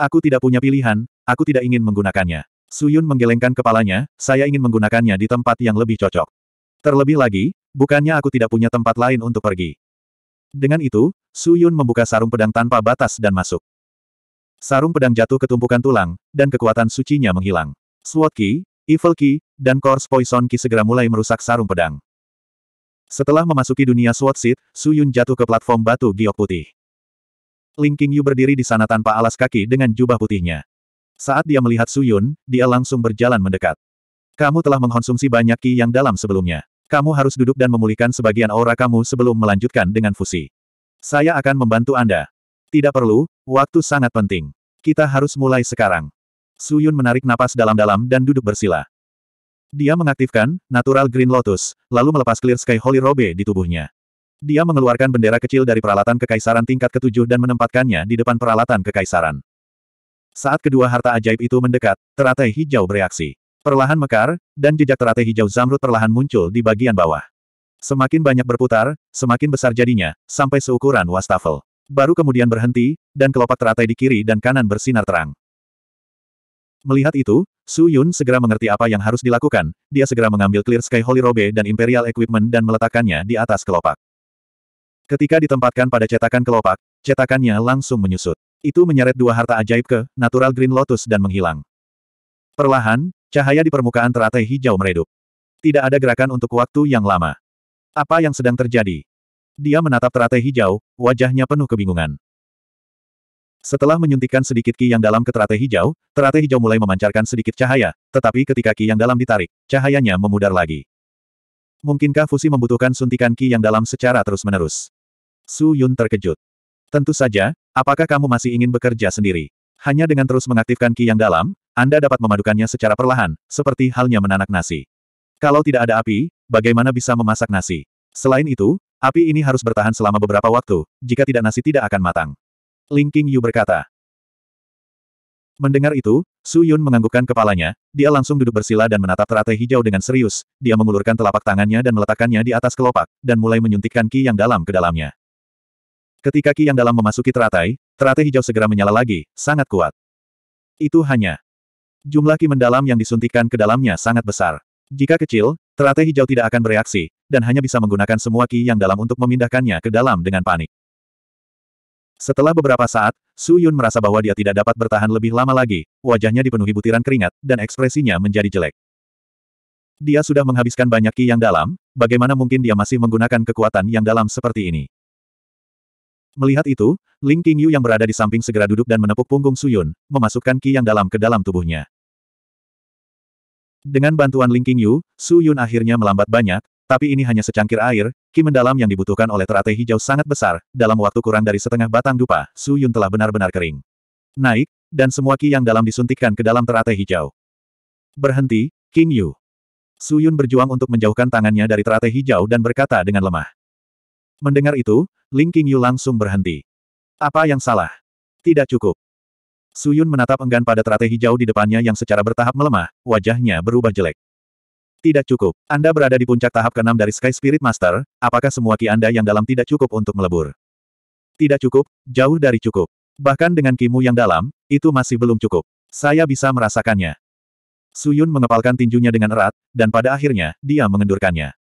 Aku tidak punya pilihan, aku tidak ingin menggunakannya. Suyun menggelengkan kepalanya, saya ingin menggunakannya di tempat yang lebih cocok. Terlebih lagi, bukannya aku tidak punya tempat lain untuk pergi. Dengan itu, Suyun membuka sarung pedang tanpa batas dan masuk. Sarung pedang jatuh ke tumpukan tulang, dan kekuatan sucinya menghilang. Sword Ki, Evil Ki, dan Course Poison Ki segera mulai merusak sarung pedang. Setelah memasuki dunia Sword Seed, Su Yun jatuh ke platform batu giok putih. Ling Qingyu berdiri di sana tanpa alas kaki dengan jubah putihnya. Saat dia melihat Su Yun, dia langsung berjalan mendekat. Kamu telah mengkonsumsi banyak ki yang dalam sebelumnya. Kamu harus duduk dan memulihkan sebagian aura kamu sebelum melanjutkan dengan fusi. Saya akan membantu Anda. Tidak perlu, waktu sangat penting. Kita harus mulai sekarang. Su Yun menarik napas dalam-dalam dan duduk bersila. Dia mengaktifkan Natural Green Lotus, lalu melepas Clear Sky Holy Robe di tubuhnya. Dia mengeluarkan bendera kecil dari peralatan kekaisaran tingkat ketujuh dan menempatkannya di depan peralatan kekaisaran. Saat kedua harta ajaib itu mendekat, teratai hijau bereaksi. Perlahan mekar, dan jejak teratai hijau zamrud perlahan muncul di bagian bawah. Semakin banyak berputar, semakin besar jadinya, sampai seukuran wastafel. Baru kemudian berhenti, dan kelopak teratai di kiri dan kanan bersinar terang. Melihat itu, Su Yun segera mengerti apa yang harus dilakukan, dia segera mengambil Clear Sky Holy Robe dan Imperial Equipment dan meletakkannya di atas kelopak. Ketika ditempatkan pada cetakan kelopak, cetakannya langsung menyusut. Itu menyeret dua harta ajaib ke Natural Green Lotus dan menghilang. Perlahan, cahaya di permukaan teratai hijau meredup. Tidak ada gerakan untuk waktu yang lama. Apa yang sedang terjadi? Dia menatap teratai hijau, wajahnya penuh kebingungan. Setelah menyuntikkan sedikit ki yang dalam ke terate hijau, terate hijau mulai memancarkan sedikit cahaya, tetapi ketika ki yang dalam ditarik, cahayanya memudar lagi. Mungkinkah fusi membutuhkan suntikan ki yang dalam secara terus-menerus? Su Yun terkejut. Tentu saja, apakah kamu masih ingin bekerja sendiri? Hanya dengan terus mengaktifkan ki yang dalam, Anda dapat memadukannya secara perlahan, seperti halnya menanak nasi. Kalau tidak ada api, bagaimana bisa memasak nasi? Selain itu, api ini harus bertahan selama beberapa waktu, jika tidak nasi tidak akan matang. Ling King Yu berkata. Mendengar itu, Su Yun menganggukkan kepalanya, dia langsung duduk bersila dan menatap teratai hijau dengan serius, dia mengulurkan telapak tangannya dan meletakkannya di atas kelopak, dan mulai menyuntikkan ki yang dalam ke dalamnya. Ketika ki yang dalam memasuki teratai, teratai hijau segera menyala lagi, sangat kuat. Itu hanya jumlah ki mendalam yang disuntikkan ke dalamnya sangat besar. Jika kecil, teratai hijau tidak akan bereaksi, dan hanya bisa menggunakan semua ki yang dalam untuk memindahkannya ke dalam dengan panik. Setelah beberapa saat, Su Yun merasa bahwa dia tidak dapat bertahan lebih lama lagi, wajahnya dipenuhi butiran keringat, dan ekspresinya menjadi jelek. Dia sudah menghabiskan banyak ki yang dalam, bagaimana mungkin dia masih menggunakan kekuatan yang dalam seperti ini? Melihat itu, Ling Qingyu yang berada di samping segera duduk dan menepuk punggung Su Yun, memasukkan ki yang dalam ke dalam tubuhnya. Dengan bantuan Ling Qingyu, Su Yun akhirnya melambat banyak, tapi ini hanya secangkir air, ki mendalam yang dibutuhkan oleh teratai hijau sangat besar, dalam waktu kurang dari setengah batang dupa, Su Yun telah benar-benar kering. Naik, dan semua ki yang dalam disuntikkan ke dalam teratai hijau. Berhenti, King Yu. Su Yun berjuang untuk menjauhkan tangannya dari teratai hijau dan berkata dengan lemah. Mendengar itu, Ling King Yu langsung berhenti. Apa yang salah? Tidak cukup. Su Yun menatap enggan pada teratai hijau di depannya yang secara bertahap melemah, wajahnya berubah jelek. Tidak cukup. Anda berada di puncak tahap ke-6 dari Sky Spirit Master, apakah semua ki Anda yang dalam tidak cukup untuk melebur? Tidak cukup, jauh dari cukup. Bahkan dengan kimu yang dalam, itu masih belum cukup. Saya bisa merasakannya. Suyun mengepalkan tinjunya dengan erat, dan pada akhirnya, dia mengendurkannya.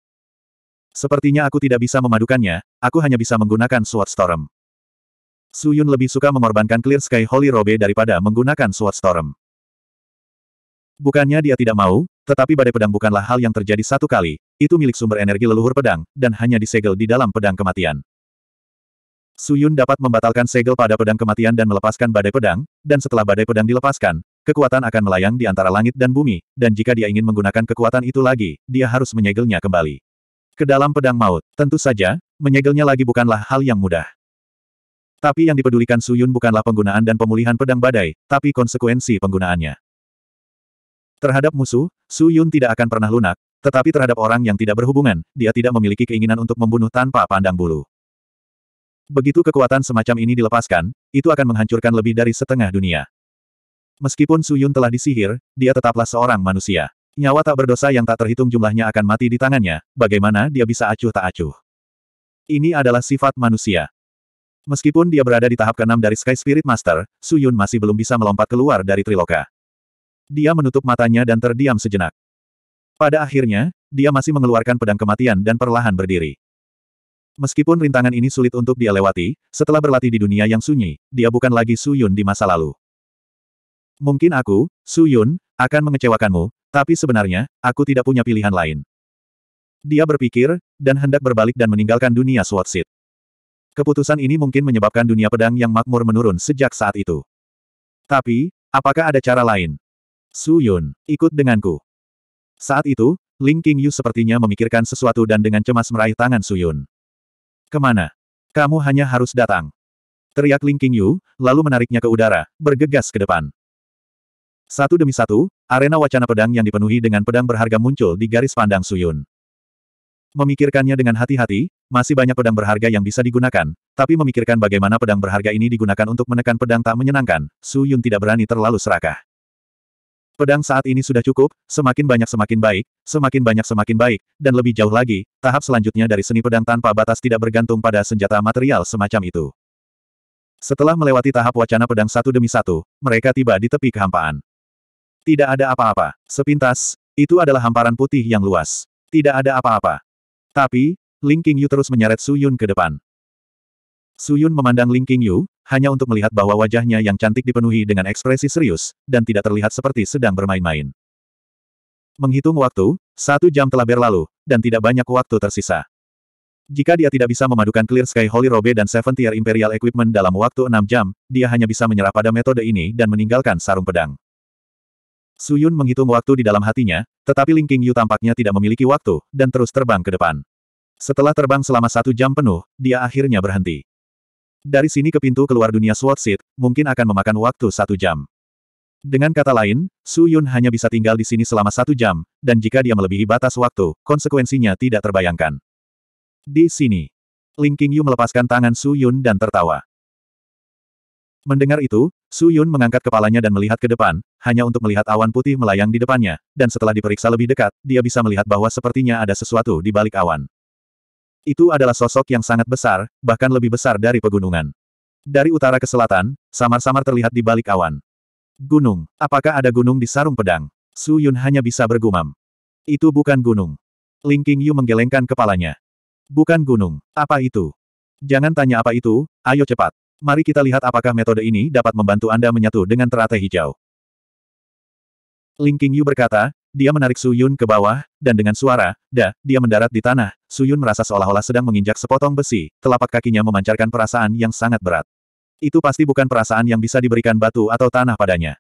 Sepertinya aku tidak bisa memadukannya, aku hanya bisa menggunakan Sword Storm. Suyun lebih suka mengorbankan Clear Sky Holy Robe daripada menggunakan Sword Storm. Bukannya dia tidak mau, tetapi badai pedang bukanlah hal yang terjadi satu kali, itu milik sumber energi leluhur pedang, dan hanya disegel di dalam pedang kematian. Suyun dapat membatalkan segel pada pedang kematian dan melepaskan badai pedang, dan setelah badai pedang dilepaskan, kekuatan akan melayang di antara langit dan bumi, dan jika dia ingin menggunakan kekuatan itu lagi, dia harus menyegelnya kembali. Ke dalam pedang maut, tentu saja, menyegelnya lagi bukanlah hal yang mudah. Tapi yang dipedulikan Suyun bukanlah penggunaan dan pemulihan pedang badai, tapi konsekuensi penggunaannya. Terhadap musuh, Su Yun tidak akan pernah lunak, tetapi terhadap orang yang tidak berhubungan, dia tidak memiliki keinginan untuk membunuh tanpa pandang bulu. Begitu kekuatan semacam ini dilepaskan, itu akan menghancurkan lebih dari setengah dunia. Meskipun Su Yun telah disihir, dia tetaplah seorang manusia. Nyawa tak berdosa yang tak terhitung jumlahnya akan mati di tangannya, bagaimana dia bisa acuh tak acuh. Ini adalah sifat manusia. Meskipun dia berada di tahap keenam dari Sky Spirit Master, Su Yun masih belum bisa melompat keluar dari Triloka. Dia menutup matanya dan terdiam sejenak. Pada akhirnya, dia masih mengeluarkan pedang kematian dan perlahan berdiri. Meskipun rintangan ini sulit untuk dia lewati, setelah berlatih di dunia yang sunyi, dia bukan lagi Su Yun di masa lalu. Mungkin aku, Su Yun, akan mengecewakanmu, tapi sebenarnya, aku tidak punya pilihan lain. Dia berpikir, dan hendak berbalik dan meninggalkan dunia Sword Seed. Keputusan ini mungkin menyebabkan dunia pedang yang makmur menurun sejak saat itu. Tapi, apakah ada cara lain? Su Yun, ikut denganku. Saat itu, Ling King Yu sepertinya memikirkan sesuatu dan dengan cemas meraih tangan Su Yun. Kemana? Kamu hanya harus datang. Teriak Ling King Yu, lalu menariknya ke udara, bergegas ke depan. Satu demi satu, arena wacana pedang yang dipenuhi dengan pedang berharga muncul di garis pandang Su Yun. Memikirkannya dengan hati-hati, masih banyak pedang berharga yang bisa digunakan, tapi memikirkan bagaimana pedang berharga ini digunakan untuk menekan pedang tak menyenangkan, Su Yun tidak berani terlalu serakah. Pedang saat ini sudah cukup, semakin banyak semakin baik, semakin banyak semakin baik, dan lebih jauh lagi, tahap selanjutnya dari seni pedang tanpa batas tidak bergantung pada senjata material semacam itu. Setelah melewati tahap wacana pedang satu demi satu, mereka tiba di tepi kehampaan. Tidak ada apa-apa. Sepintas, itu adalah hamparan putih yang luas. Tidak ada apa-apa. Tapi, Ling Qingyu terus menyeret Su Yun ke depan. Su Yun memandang Ling Qingyu, hanya untuk melihat bahwa wajahnya yang cantik dipenuhi dengan ekspresi serius, dan tidak terlihat seperti sedang bermain-main. Menghitung waktu, satu jam telah berlalu, dan tidak banyak waktu tersisa. Jika dia tidak bisa memadukan Clear Sky Holy Robe dan Seven Tier Imperial Equipment dalam waktu enam jam, dia hanya bisa menyerah pada metode ini dan meninggalkan sarung pedang. Su Yun menghitung waktu di dalam hatinya, tetapi Ling Qingyu tampaknya tidak memiliki waktu, dan terus terbang ke depan. Setelah terbang selama satu jam penuh, dia akhirnya berhenti. Dari sini ke pintu keluar dunia Sword Seed, mungkin akan memakan waktu satu jam. Dengan kata lain, Su Yun hanya bisa tinggal di sini selama satu jam, dan jika dia melebihi batas waktu, konsekuensinya tidak terbayangkan. Di sini, Ling Qingyu melepaskan tangan Su Yun dan tertawa. Mendengar itu, Su Yun mengangkat kepalanya dan melihat ke depan, hanya untuk melihat awan putih melayang di depannya, dan setelah diperiksa lebih dekat, dia bisa melihat bahwa sepertinya ada sesuatu di balik awan. Itu adalah sosok yang sangat besar, bahkan lebih besar dari pegunungan. Dari utara ke selatan, samar-samar terlihat di balik awan. Gunung. Apakah ada gunung di sarung pedang? Su Yun hanya bisa bergumam. Itu bukan gunung. Ling King Yu menggelengkan kepalanya. Bukan gunung. Apa itu? Jangan tanya apa itu, ayo cepat. Mari kita lihat apakah metode ini dapat membantu Anda menyatu dengan teratai hijau. Ling King Yu berkata, dia menarik Su Yun ke bawah, dan dengan suara, da, dia mendarat di tanah, Suyun merasa seolah-olah sedang menginjak sepotong besi, telapak kakinya memancarkan perasaan yang sangat berat. Itu pasti bukan perasaan yang bisa diberikan batu atau tanah padanya.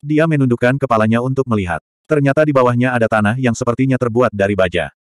Dia menundukkan kepalanya untuk melihat. Ternyata di bawahnya ada tanah yang sepertinya terbuat dari baja.